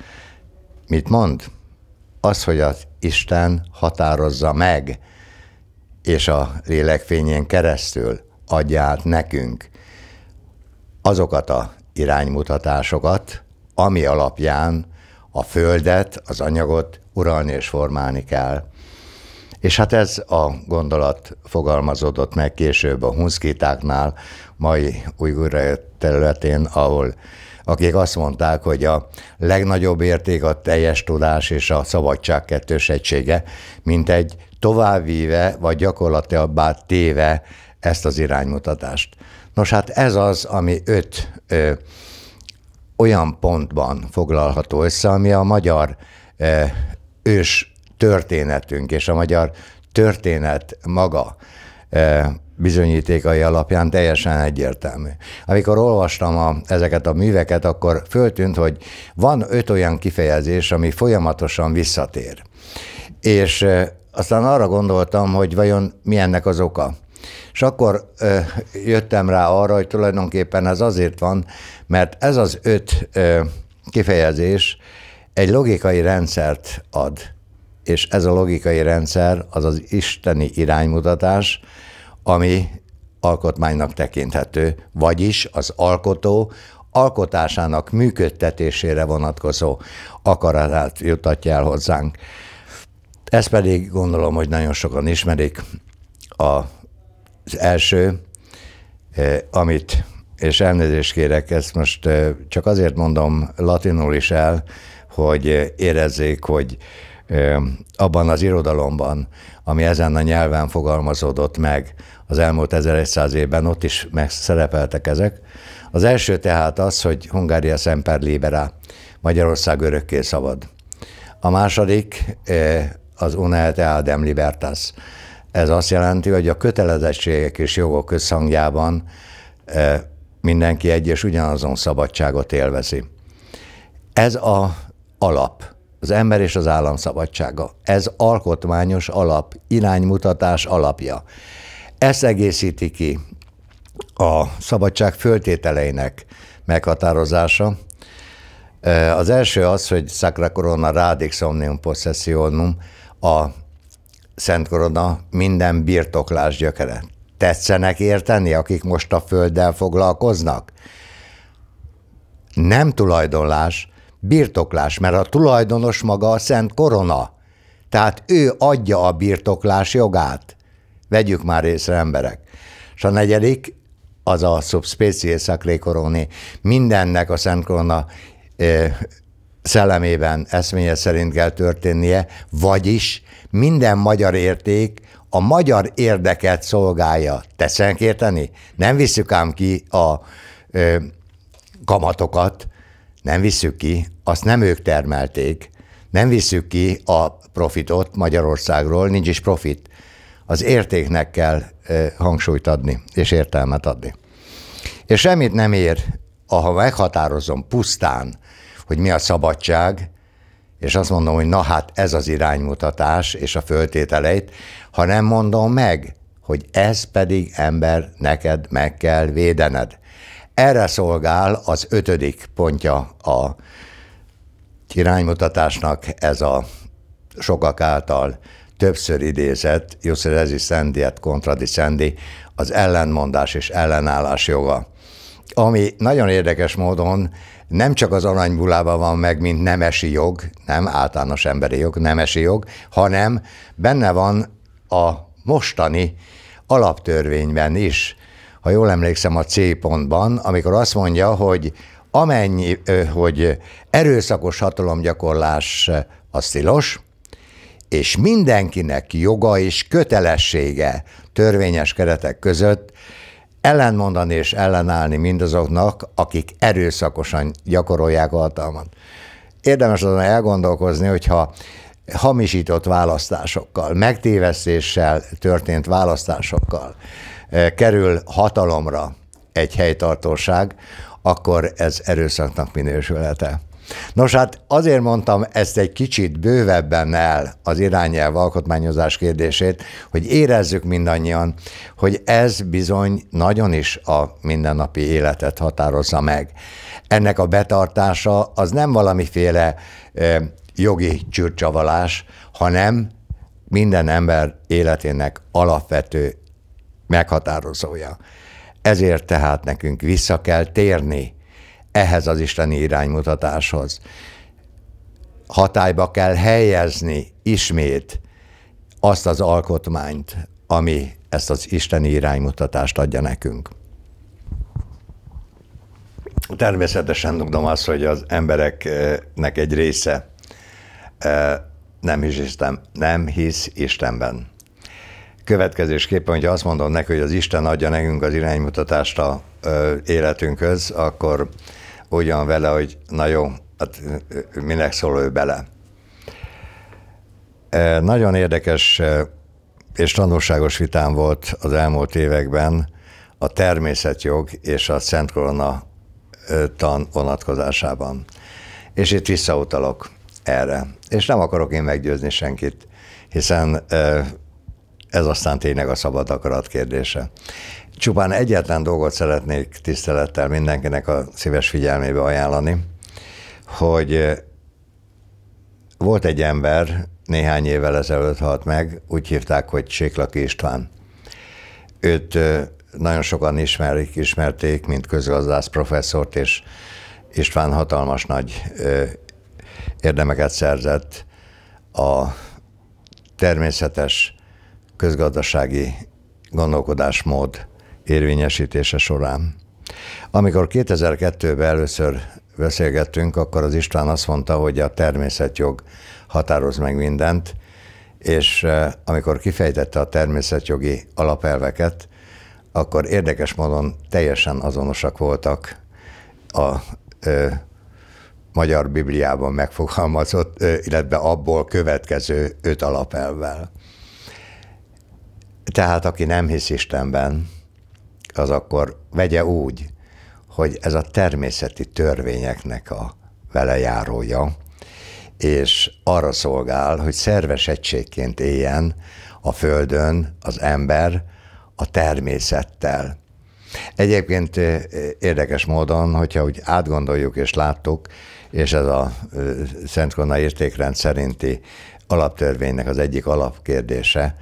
Mit mond? az, hogy az Isten határozza meg, és a lélekfényén keresztül adja át nekünk azokat a iránymutatásokat, ami alapján a földet, az anyagot uralni és formálni kell. És hát ez a gondolat fogalmazódott meg később a hunszkitáknál, mai új területén, ahol akik azt mondták, hogy a legnagyobb érték a teljes tudás és a szabadság kettős egysége, mint egy továbbvíve vagy gyakorlatilabbá téve ezt az iránymutatást. Nos hát ez az, ami öt ö, olyan pontban foglalható össze, ami a magyar ö, ős történetünk és a magyar történet maga bizonyítékai alapján teljesen egyértelmű. Amikor olvastam a, ezeket a műveket, akkor föltűnt, hogy van öt olyan kifejezés, ami folyamatosan visszatér. És aztán arra gondoltam, hogy vajon mi ennek az oka. És akkor ö, jöttem rá arra, hogy tulajdonképpen ez azért van, mert ez az öt ö, kifejezés egy logikai rendszert ad, és ez a logikai rendszer az az isteni iránymutatás, ami alkotmánynak tekinthető, vagyis az alkotó alkotásának működtetésére vonatkozó akaratát jutatja el hozzánk. Ezt pedig gondolom, hogy nagyon sokan ismerik. Az első, eh, amit, és elnézést kérek, ezt most eh, csak azért mondom latinul is el, hogy eh, érezzék, hogy abban az irodalomban, ami ezen a nyelven fogalmazódott meg az elmúlt 1100 évben, ott is szerepeltek ezek. Az első tehát az, hogy Hungária Semper Libera, Magyarország örökké szabad. A második eh, az unelte Adem Libertas. Ez azt jelenti, hogy a kötelezettségek és jogok összhangjában eh, mindenki egy és ugyanazon szabadságot élvezi. Ez a alap az ember és az állam szabadsága. Ez alkotmányos alap, iránymutatás alapja. Ez egészíti ki a szabadság föltételeinek meghatározása. Az első az, hogy Sacra Corona Radix Omnium Possessionum, a Szent Korona minden birtoklás gyökere. Tetszenek érteni, akik most a földdel foglalkoznak? Nem tulajdonlás, Birtoklás, mert a tulajdonos maga a Szent Korona, tehát ő adja a birtoklás jogát. Vegyük már észre, emberek. És a negyedik, az a subspecies sacré coroni, mindennek a Szent Korona szellemében eszménye szerint kell történnie, vagyis minden magyar érték a magyar érdeket szolgálja. Tetszenek érteni? Nem visszük ám ki a ö, kamatokat, nem visszük ki, azt nem ők termelték, nem visszük ki a profitot Magyarországról, nincs is profit. Az értéknek kell hangsúlyt adni, és értelmet adni. És semmit nem ér, ha meghatározom pusztán, hogy mi a szabadság, és azt mondom, hogy na hát ez az iránymutatás és a föltételeit, ha nem mondom meg, hogy ez pedig ember neked meg kell védened. Erre szolgál az ötödik pontja a iránymutatásnak ez a sokak által többször idézett jus resistendi et Szendi, az ellenmondás és ellenállás joga, ami nagyon érdekes módon nem csak az aranybulában van meg, mint nemesi jog, nem általános emberi jog, nemesi jog, hanem benne van a mostani alaptörvényben is, ha jól emlékszem, a C pontban, amikor azt mondja, hogy amennyi, hogy erőszakos hatalomgyakorlás az tilos, és mindenkinek joga és kötelessége törvényes keretek között ellenmondani és ellenállni mindazoknak, akik erőszakosan gyakorolják a hatalmat. Érdemes azon elgondolkozni, hogyha hamisított választásokkal, megtévesztéssel történt választásokkal, Eh, kerül hatalomra egy helytartóság, akkor ez erőszaknak minősülete. Nos hát azért mondtam ezt egy kicsit bővebben el az irányelv alkotmányozás kérdését, hogy érezzük mindannyian, hogy ez bizony nagyon is a mindennapi életet határozza meg. Ennek a betartása az nem valamiféle eh, jogi csürcsavalás, hanem minden ember életének alapvető meghatározója. Ezért tehát nekünk vissza kell térni ehhez az isteni iránymutatáshoz. Hatályba kell helyezni ismét azt az alkotmányt, ami ezt az isteni iránymutatást adja nekünk. Természetesen tudom azt, hogy az embereknek egy része eh, nem hisz, Isten, nem hisz Istenben. Következésképpen, hogyha azt mondom neki, hogy az Isten adja nekünk az iránymutatást a életünkhöz, akkor ugyan vele, hogy na jó, hát minek szól ő bele. nagyon érdekes és tanulságos vitám volt az elmúlt években a természetjog és a Szent Korona tan vonatkozásában. És itt visszautalok erre. És nem akarok én meggyőzni senkit, hiszen ez aztán tényleg a szabad akarat kérdése. Csupán egyetlen dolgot szeretnék tisztelettel mindenkinek a szíves figyelmébe ajánlani, hogy volt egy ember, néhány évvel ezelőtt halt meg, úgy hívták, hogy Séklaki István. Őt nagyon sokan ismerik, ismerték, mint közgazdász professzort, és István hatalmas nagy érdemeket szerzett a természetes közgazdasági gondolkodásmód érvényesítése során. Amikor 2002-ben először beszélgettünk, akkor az István azt mondta, hogy a természetjog határoz meg mindent, és eh, amikor kifejtette a természetjogi alapelveket, akkor érdekes módon teljesen azonosak voltak a ö, eh, magyar Bibliában megfogalmazott, ö, eh, illetve abból következő öt alapelvvel. Tehát aki nem hisz Istenben, az akkor vegye úgy, hogy ez a természeti törvényeknek a velejárója, és arra szolgál, hogy szerves egységként éljen a Földön az ember a természettel. Egyébként eh, érdekes módon, hogyha úgy átgondoljuk és láttuk, és ez a eh, Szent Kona értékrend szerinti alaptörvénynek az egyik alapkérdése,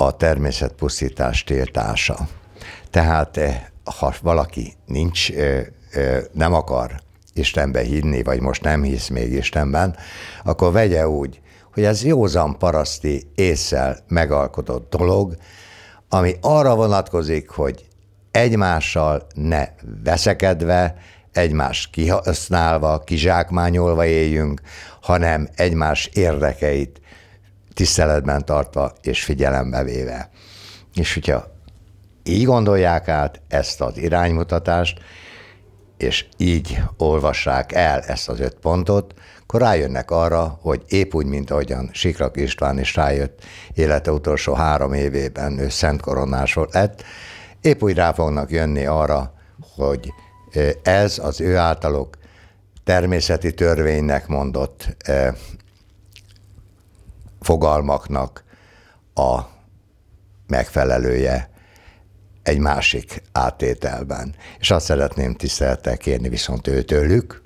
a természetpusztítás tiltása. Tehát eh, ha valaki nincs, eh, eh, nem akar Istenbe hinni, vagy most nem hisz még Istenben, akkor vegye úgy, hogy ez józan paraszti észsel megalkotott dolog, ami arra vonatkozik, hogy egymással ne veszekedve, egymást kihasználva, kizsákmányolva éljünk, hanem egymás érdekeit tiszteletben tartva és figyelembe véve. És hogyha így gondolják át ezt az iránymutatást, és így olvassák el ezt az öt pontot, akkor rájönnek arra, hogy épp úgy, mint ahogyan Siklak István is rájött élete utolsó három évében, ő szent koronásról lett, épp úgy rá fognak jönni arra, hogy eh, ez az ő általuk természeti törvénynek mondott eh, fogalmaknak a megfelelője egy másik átételben. És azt szeretném tisztelettel kérni viszont őtőlük,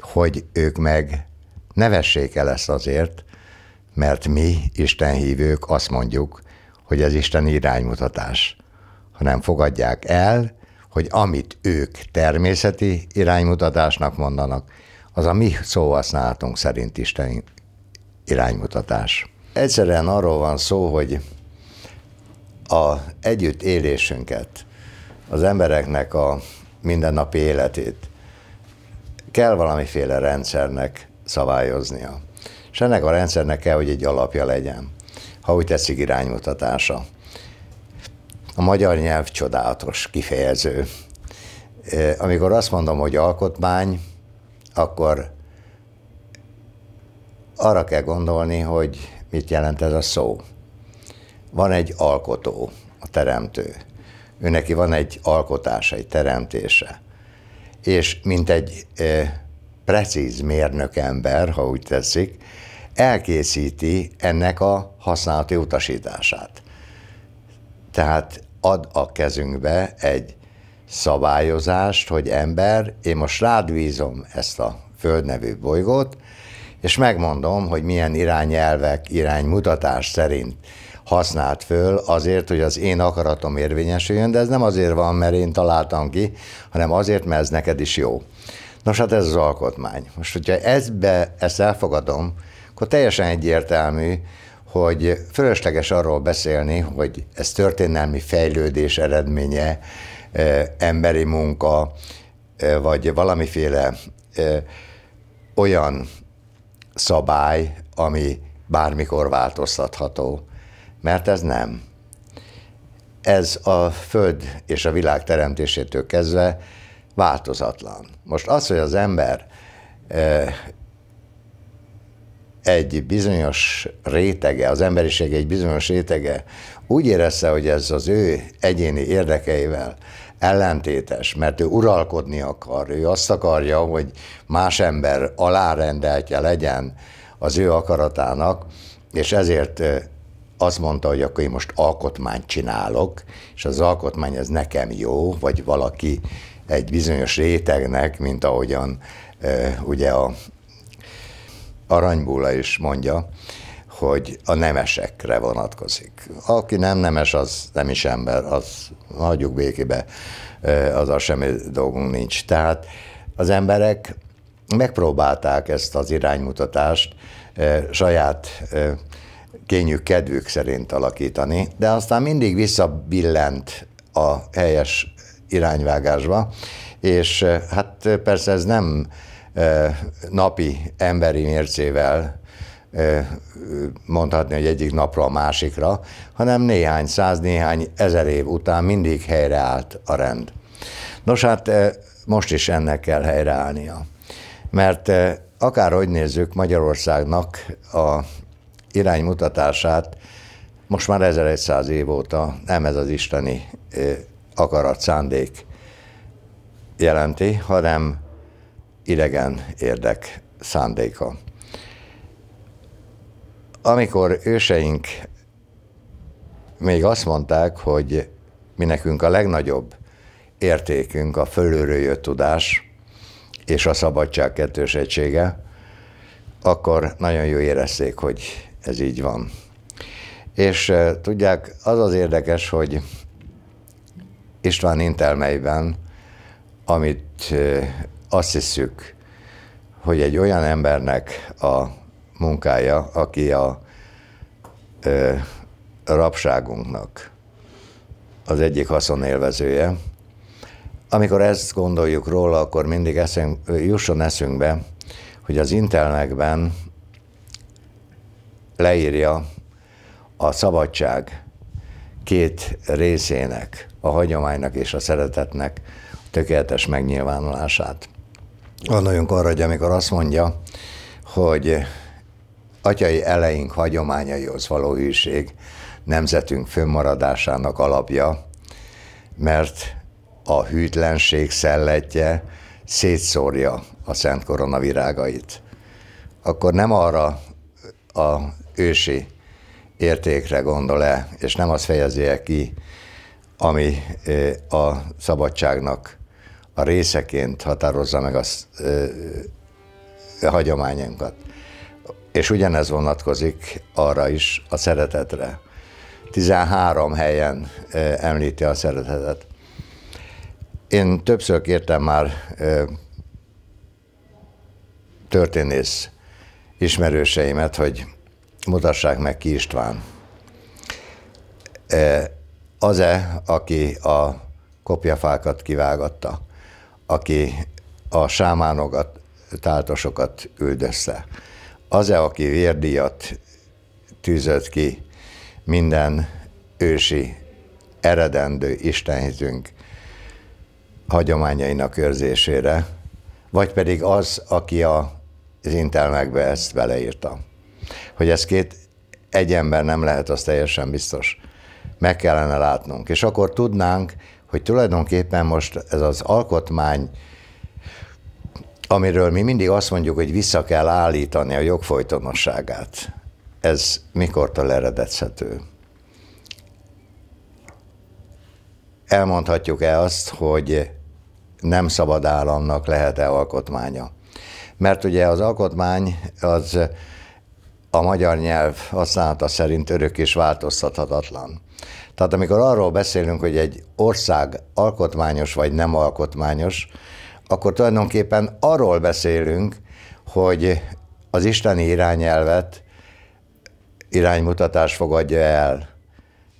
hogy ők meg ne vessék el ezt azért, mert mi, Isten hívők, azt mondjuk, hogy ez Isten iránymutatás, hanem fogadják el, hogy amit ők természeti iránymutatásnak mondanak, az a mi szóhasználatunk szerint Isten iránymutatás. Egyszerűen arról van szó, hogy a együtt élésünket, az embereknek a mindennapi életét kell valamiféle rendszernek szabályoznia. És ennek a rendszernek kell, hogy egy alapja legyen, ha úgy tetszik iránymutatása. A magyar nyelv csodálatos kifejező. Amikor azt mondom, hogy alkotmány, akkor arra kell gondolni, hogy mit jelent ez a szó. Van egy alkotó, a teremtő. Ő neki van egy alkotása, egy teremtése. És mint egy e, precíz ember, ha úgy tetszik, elkészíti ennek a használati utasítását. Tehát ad a kezünkbe egy szabályozást, hogy ember, én most rád bízom ezt a földnevű bolygót, és megmondom, hogy milyen irányelvek, iránymutatás szerint használt föl azért, hogy az én akaratom érvényesüljön, de ez nem azért van, mert én találtam ki, hanem azért, mert ez neked is jó. Nos, hát ez az alkotmány. Most, hogyha ezbe, ezt elfogadom, akkor teljesen egyértelmű, hogy fölösleges arról beszélni, hogy ez történelmi fejlődés eredménye, emberi munka, vagy valamiféle olyan szabály, ami bármikor változtatható, mert ez nem. Ez a Föld és a világ teremtésétől kezdve változatlan. Most az, hogy az ember egy bizonyos rétege, az emberiség egy bizonyos rétege úgy érezze, hogy ez az ő egyéni érdekeivel ellentétes, mert ő uralkodni akar, ő azt akarja, hogy más ember alárendeltje legyen az ő akaratának, és ezért azt mondta, hogy akkor én most alkotmányt csinálok, és az alkotmány ez nekem jó, vagy valaki egy bizonyos rétegnek, mint ahogyan ugye a aranybúla is mondja, hogy a nemesekre vonatkozik. Aki nem nemes, az nem is ember, az hagyjuk békébe, a semmi dolgunk nincs. Tehát az emberek megpróbálták ezt az iránymutatást saját kényük, kedvük szerint alakítani, de aztán mindig visszabillent a helyes irányvágásba, és hát persze ez nem napi emberi mércével mondhatni, hogy egyik napra a másikra, hanem néhány száz, néhány ezer év után mindig helyreállt a rend. Nos hát most is ennek kell helyreállnia. Mert akárhogy nézzük Magyarországnak a iránymutatását, most már 1100 év óta nem ez az isteni akarat szándék jelenti, hanem idegen érdek szándéka amikor őseink még azt mondták, hogy mi nekünk a legnagyobb értékünk a fölülről jött tudás és a szabadság kettős egysége, akkor nagyon jó érezték, hogy ez így van. És eh, tudják, az az érdekes, hogy István Intelmeiben, amit eh, azt hiszük, hogy egy olyan embernek a munkája, aki a ö, rabságunknak az egyik haszonélvezője. Amikor ezt gondoljuk róla, akkor mindig eszünk, jusson eszünkbe, hogy az intelmekben leírja a szabadság két részének, a hagyománynak és a szeretetnek tökéletes megnyilvánulását. Gondoljunk arra, hogy amikor azt mondja, hogy atyai eleink hagyományaihoz való hűség nemzetünk fönnmaradásának alapja, mert a hűtlenség szelletje szétszórja a Szent Korona virágait. Akkor nem arra a ősi értékre gondol-e, és nem azt fejezi -e ki, ami a szabadságnak a részeként határozza meg a hagyományunkat. És ugyanez vonatkozik arra is, a szeretetre. 13 helyen említi a szeretetet. Én többször kértem már történész ismerőseimet, hogy mutassák meg ki István. Az-e, aki a kopjafákat kivágatta, aki a sámánokat, táltosokat üldözte, az-e, aki vérdíjat tűzött ki minden ősi, eredendő istenhizünk hagyományainak őrzésére, vagy pedig az, aki a, az intelmekbe ezt beleírta. Hogy ez két egy ember nem lehet, az teljesen biztos. Meg kellene látnunk. És akkor tudnánk, hogy tulajdonképpen most ez az alkotmány amiről mi mindig azt mondjuk, hogy vissza kell állítani a jogfolytonosságát, ez mikortól eredezhető? Elmondhatjuk-e azt, hogy nem szabad államnak lehet-e alkotmánya? Mert ugye az alkotmány az a magyar nyelv használata szerint örök és változtathatatlan. Tehát amikor arról beszélünk, hogy egy ország alkotmányos vagy nem alkotmányos, akkor tulajdonképpen arról beszélünk, hogy az isteni irányelvet iránymutatás fogadja el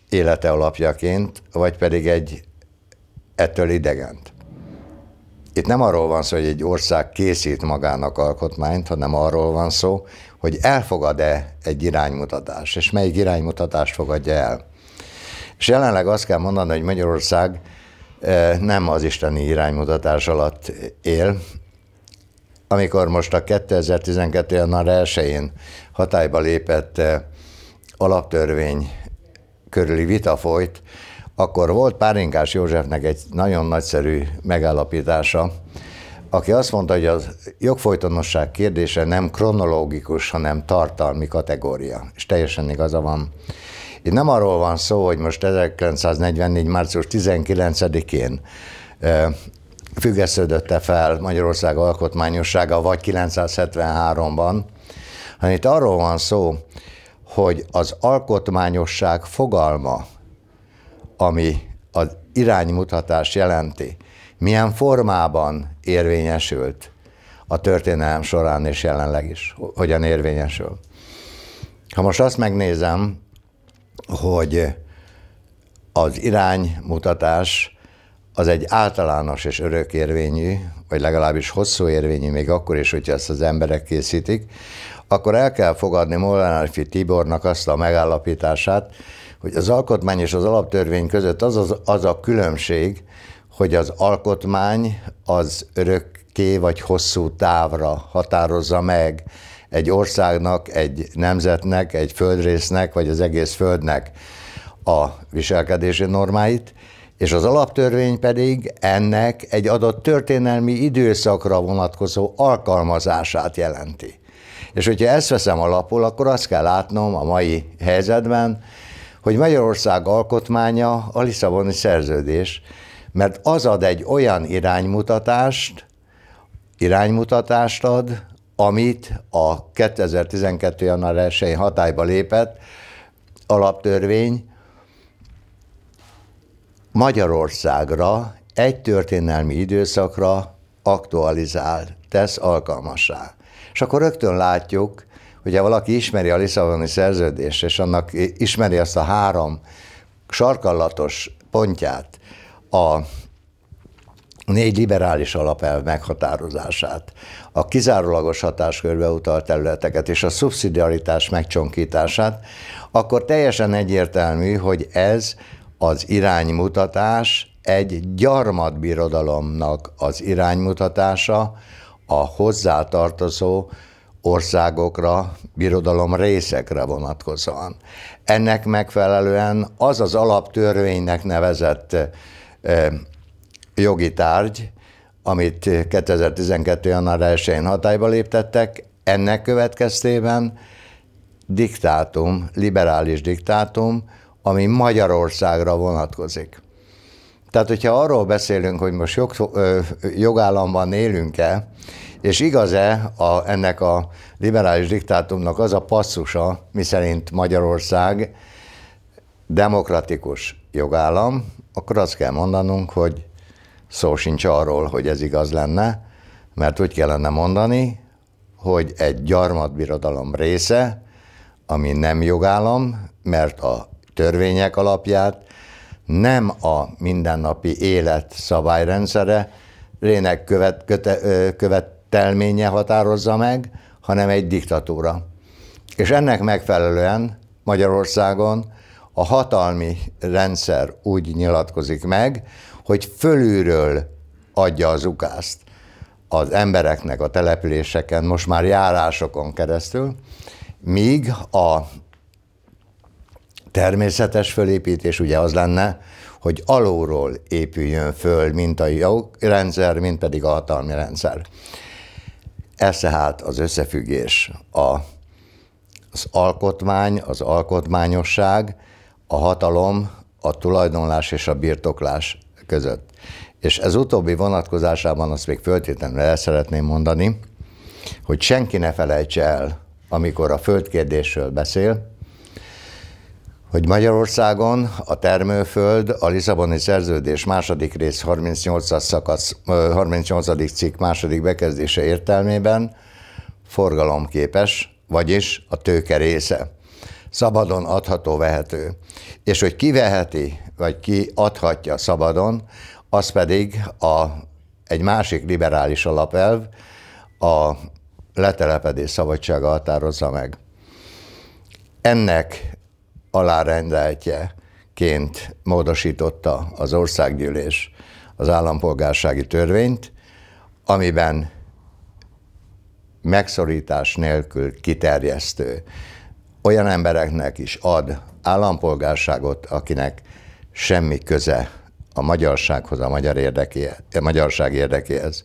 élete alapjaként, vagy pedig egy ettől idegent. Itt nem arról van szó, hogy egy ország készít magának alkotmányt, hanem arról van szó, hogy elfogad-e egy iránymutatást, és melyik iránymutatást fogadja el. És jelenleg azt kell mondani, hogy Magyarország nem az isteni iránymutatás alatt él. Amikor most a 2012. január 1-én hatályba lépett alaptörvény körüli vita folyt, akkor volt páringás Józsefnek egy nagyon nagyszerű megállapítása, aki azt mondta, hogy a jogfolytonosság kérdése nem kronológikus, hanem tartalmi kategória, és teljesen igaza van. Itt nem arról van szó, hogy most 1944. március 19-én függesződötte fel Magyarország alkotmányossága, vagy 973-ban, hanem itt arról van szó, hogy az alkotmányosság fogalma, ami az iránymutatás jelenti, milyen formában érvényesült a történelem során és jelenleg is, hogyan érvényesül. Ha most azt megnézem, hogy az iránymutatás az egy általános és örökérvényű, vagy legalábbis hosszú érvényű, még akkor is, hogyha ezt az emberek készítik, akkor el kell fogadni Molnárfi Tibornak azt a megállapítását, hogy az alkotmány és az alaptörvény között az, az, az a különbség, hogy az alkotmány az örökké vagy hosszú távra határozza meg egy országnak, egy nemzetnek, egy földrésznek, vagy az egész földnek a viselkedési normáit, és az alaptörvény pedig ennek egy adott történelmi időszakra vonatkozó alkalmazását jelenti. És hogyha ezt veszem alapul, akkor azt kell látnom a mai helyzetben, hogy Magyarország alkotmánya a Lisszaboni szerződés, mert az ad egy olyan iránymutatást, iránymutatást ad, amit a 2012. január 1 hatályba lépett alaptörvény Magyarországra egy történelmi időszakra aktualizál, tesz alkalmassá. És akkor rögtön látjuk, hogy ha valaki ismeri a Lisszaboni szerződést, és annak ismeri azt a három sarkallatos pontját, a négy liberális alapelv meghatározását, a kizárólagos hatáskörbe utalt területeket és a szubszidiaritás megcsonkítását, akkor teljesen egyértelmű, hogy ez az iránymutatás egy gyarmatbirodalomnak az iránymutatása a hozzátartozó országokra, birodalom részekre vonatkozóan. Ennek megfelelően az az alaptörvénynek nevezett jogi tárgy, amit 2012. Eh, január 1-én hatályba léptettek, ennek következtében diktátum, liberális diktátum, ami Magyarországra vonatkozik. Tehát, hogyha arról beszélünk, hogy most jog, ö, jogállamban élünk-e, és igaz-e a, ennek a liberális diktátumnak az a passzusa, miszerint Magyarország demokratikus jogállam, akkor azt kell mondanunk, hogy szó sincs arról, hogy ez igaz lenne, mert úgy kellene mondani, hogy egy gyarmatbirodalom része, ami nem jogállam, mert a törvények alapját nem a mindennapi élet szabályrendszere, rének követ, köte, követelménye határozza meg, hanem egy diktatúra. És ennek megfelelően Magyarországon a hatalmi rendszer úgy nyilatkozik meg, hogy fölülről adja az ukázt az embereknek a településeken, most már járásokon keresztül, míg a természetes fölépítés ugye az lenne, hogy alulról épüljön föl, mint a jogrendszer, mint pedig a hatalmi rendszer. Ez tehát az összefüggés a, az alkotmány, az alkotmányosság, a hatalom, a tulajdonlás és a birtoklás között. És ez utóbbi vonatkozásában azt még föltétlenül el szeretném mondani, hogy senki ne felejtse el, amikor a földkérdésről beszél, hogy Magyarországon a termőföld a Lisszaboni szerződés második rész 38. szakasz, 38. cikk második bekezdése értelmében forgalomképes, vagyis a tőke része. Szabadon adható, vehető. És hogy kiveheti vagy ki adhatja szabadon, az pedig a, egy másik liberális alapelv, a letelepedés szabadsága határozza meg. Ennek alárendeltjeként módosította az országgyűlés az állampolgársági törvényt, amiben megszorítás nélkül kiterjesztő olyan embereknek is ad állampolgárságot, akinek semmi köze a magyarsághoz, a, magyar érdekéhez, a magyarság érdekéhez.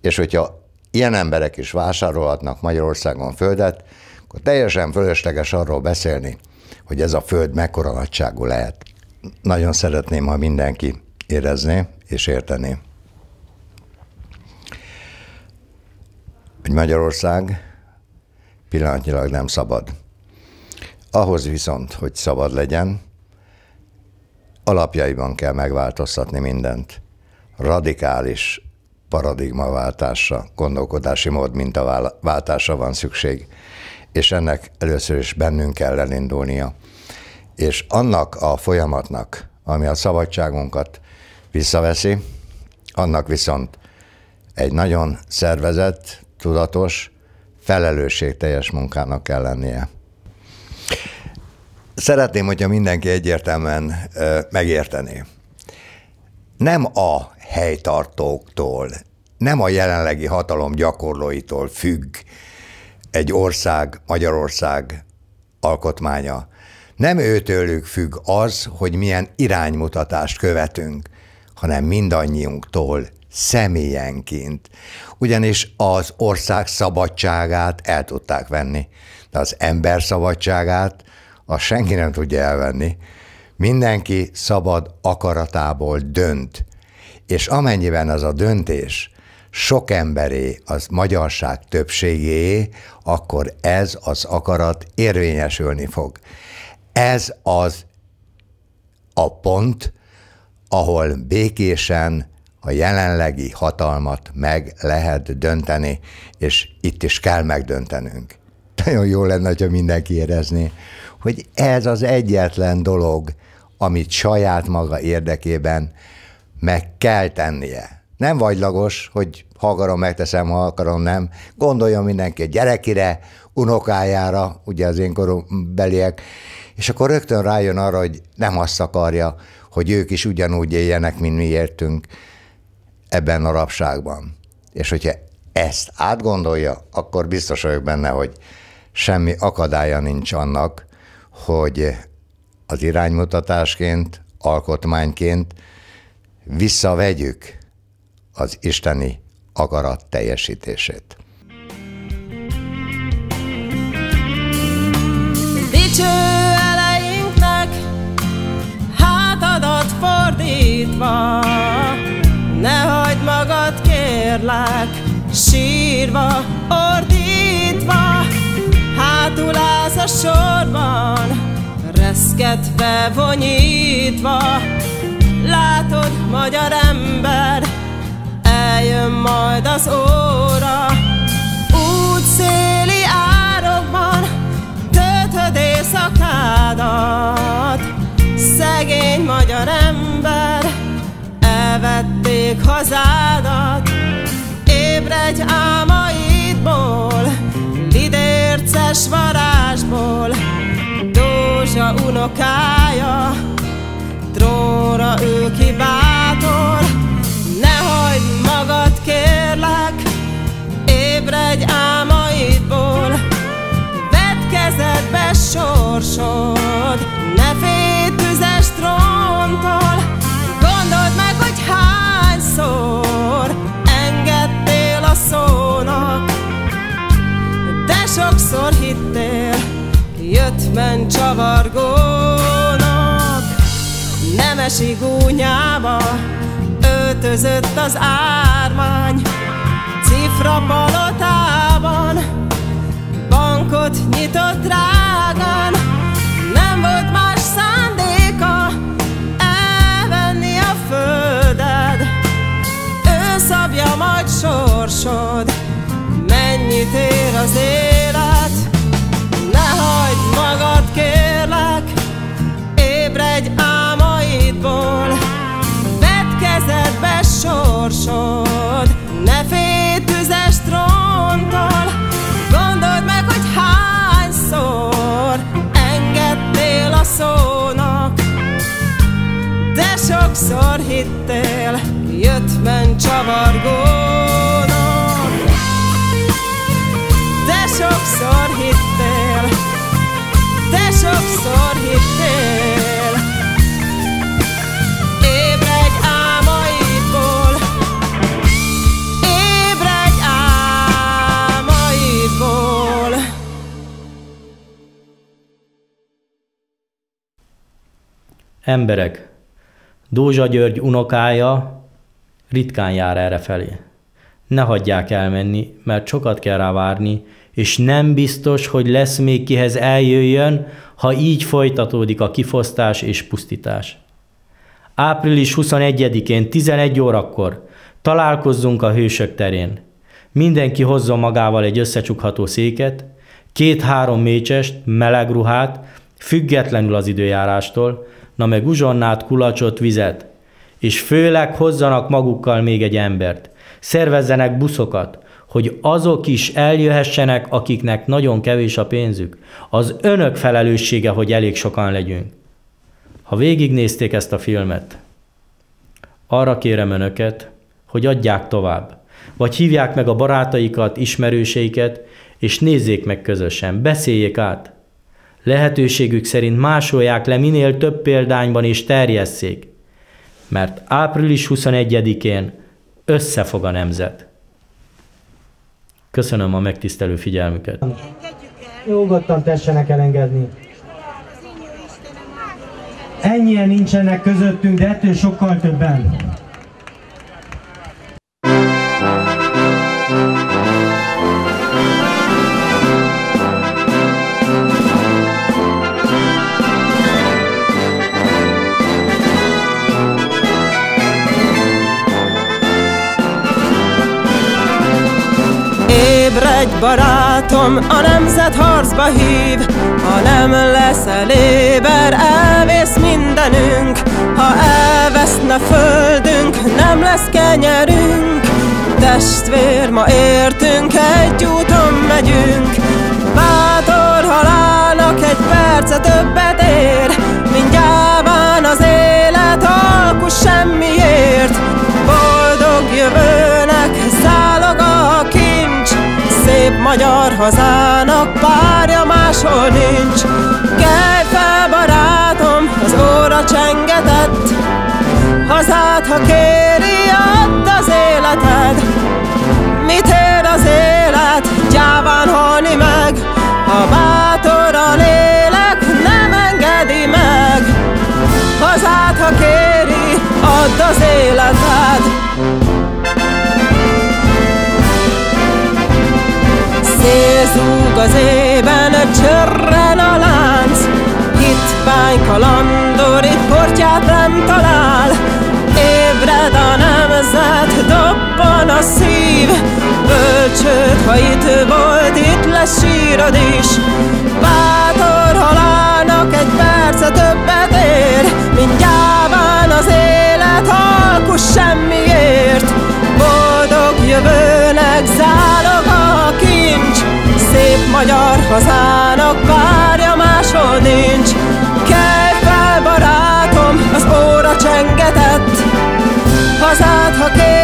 És hogyha ilyen emberek is vásárolhatnak Magyarországon földet, akkor teljesen fölösleges arról beszélni, hogy ez a föld mekkora nagyságú lehet. Nagyon szeretném, ha mindenki érezné és értené. Hogy Magyarország pillanatnyilag nem szabad. Ahhoz viszont, hogy szabad legyen, alapjaiban kell megváltoztatni mindent. Radikális paradigmaváltásra, gondolkodási mód mintaváltásra van szükség, és ennek először is bennünk kell elindulnia. És annak a folyamatnak, ami a szabadságunkat visszaveszi, annak viszont egy nagyon szervezett, tudatos, felelősségteljes munkának kell lennie szeretném, hogyha mindenki egyértelműen megértené. Nem a helytartóktól, nem a jelenlegi hatalom gyakorlóitól függ egy ország, Magyarország alkotmánya. Nem őtőlük függ az, hogy milyen iránymutatást követünk, hanem mindannyiunktól személyenként. Ugyanis az ország szabadságát el tudták venni, de az ember szabadságát azt senki nem tudja elvenni. Mindenki szabad akaratából dönt. És amennyiben az a döntés sok emberé, az magyarság többségé, akkor ez az akarat érvényesülni fog. Ez az a pont, ahol békésen a jelenlegi hatalmat meg lehet dönteni, és itt is kell megdöntenünk. Nagyon jó lenne, ha mindenki érezné, hogy ez az egyetlen dolog, amit saját maga érdekében meg kell tennie. Nem vagylagos, hogy ha akarom, megteszem, ha akarom, nem. Gondoljon mindenki a gyerekire, unokájára, ugye az én korom beliek, és akkor rögtön rájön arra, hogy nem azt akarja, hogy ők is ugyanúgy éljenek, mint mi értünk ebben a rabságban. És hogyha ezt átgondolja, akkor biztos vagyok benne, hogy semmi akadálya nincs annak, hogy az iránymutatásként, alkotmányként visszavegyük az isteni akarat teljesítését. Dicső eleinknek hátadat fordítva, ne hagyd magad kérlek, sírva, ordítva hátul állsz a sorban, reszketve, vonyítva. Látod, magyar ember, eljön majd az óra. Útszéli árokban töltöd éjszakádat, szegény magyar ember, elvették hazádat. Ébredj álmaidból, perces varázsból Dózsa unokája Trónra ő kibátor Ne hagyd magad kérlek Ébredj álmaidból Vedd kezedbe sorsod Ne félj tüzes tróntól Gondold meg, hogy hányszor Engedtél a szónak sokszor hittél, jött men csavargónak. Nemes igúnyába öltözött az ármány, cifra palotában bankot nyitott rágan. Nem volt más a sorsod, mennyit ér az ég? sorsod Ne félj tüzes tróntól Gondold meg, hogy hányszor Engedtél a szónak De sokszor hittél Jött men csavargó De sokszor hittél De sokszor hittél Emberek, Dózsa György unokája ritkán jár erre felé. Ne hagyják elmenni, mert sokat kell rá várni, és nem biztos, hogy lesz még kihez eljöjjön, ha így folytatódik a kifosztás és pusztítás. Április 21-én 11 órakor találkozzunk a hősök terén. Mindenki hozzon magával egy összecsukható széket, két-három mécsest, meleg ruhát, függetlenül az időjárástól, na meg uzsonnát, kulacsot, vizet. És főleg hozzanak magukkal még egy embert. Szervezzenek buszokat, hogy azok is eljöhessenek, akiknek nagyon kevés a pénzük. Az önök felelőssége, hogy elég sokan legyünk. Ha végignézték ezt a filmet, arra kérem önöket, hogy adják tovább. Vagy hívják meg a barátaikat, ismerőseiket, és nézzék meg közösen, beszéljék át lehetőségük szerint másolják le minél több példányban és terjesszék, mert április 21-én összefog a nemzet. Köszönöm a megtisztelő figyelmüket. Nyugodtan tessenek elengedni. Ennyien nincsenek közöttünk, de ettől sokkal többen. barátom, a nemzet harcba hív Ha nem leszel éber, elvész mindenünk Ha elveszne földünk, nem lesz kenyerünk Testvér, ma értünk, egy úton megyünk Bátor halálnak egy perce többet ér Mindjárt az élet, alkus semmi szép magyar hazának párja máshol nincs. Kelj fel, barátom, az óra csengetett, hazát, ha kéri, add az életed. Mit ér az élet, gyáván halni meg, ha bátor a lélek, nem engedi meg. Hazát, ha kéri, add az életed. az ében csörren a lánc. Hitvány kalandor itt portyát nem talál, ébred a nemzet, dobban a szív. Bölcsőd, ha itt volt, itt lesírod is, bátor halának egy perce többet ér, mindjárt szép magyar hazának párja máshol nincs. Kelj fel, barátom, az óra csengetett, hazád, ha kér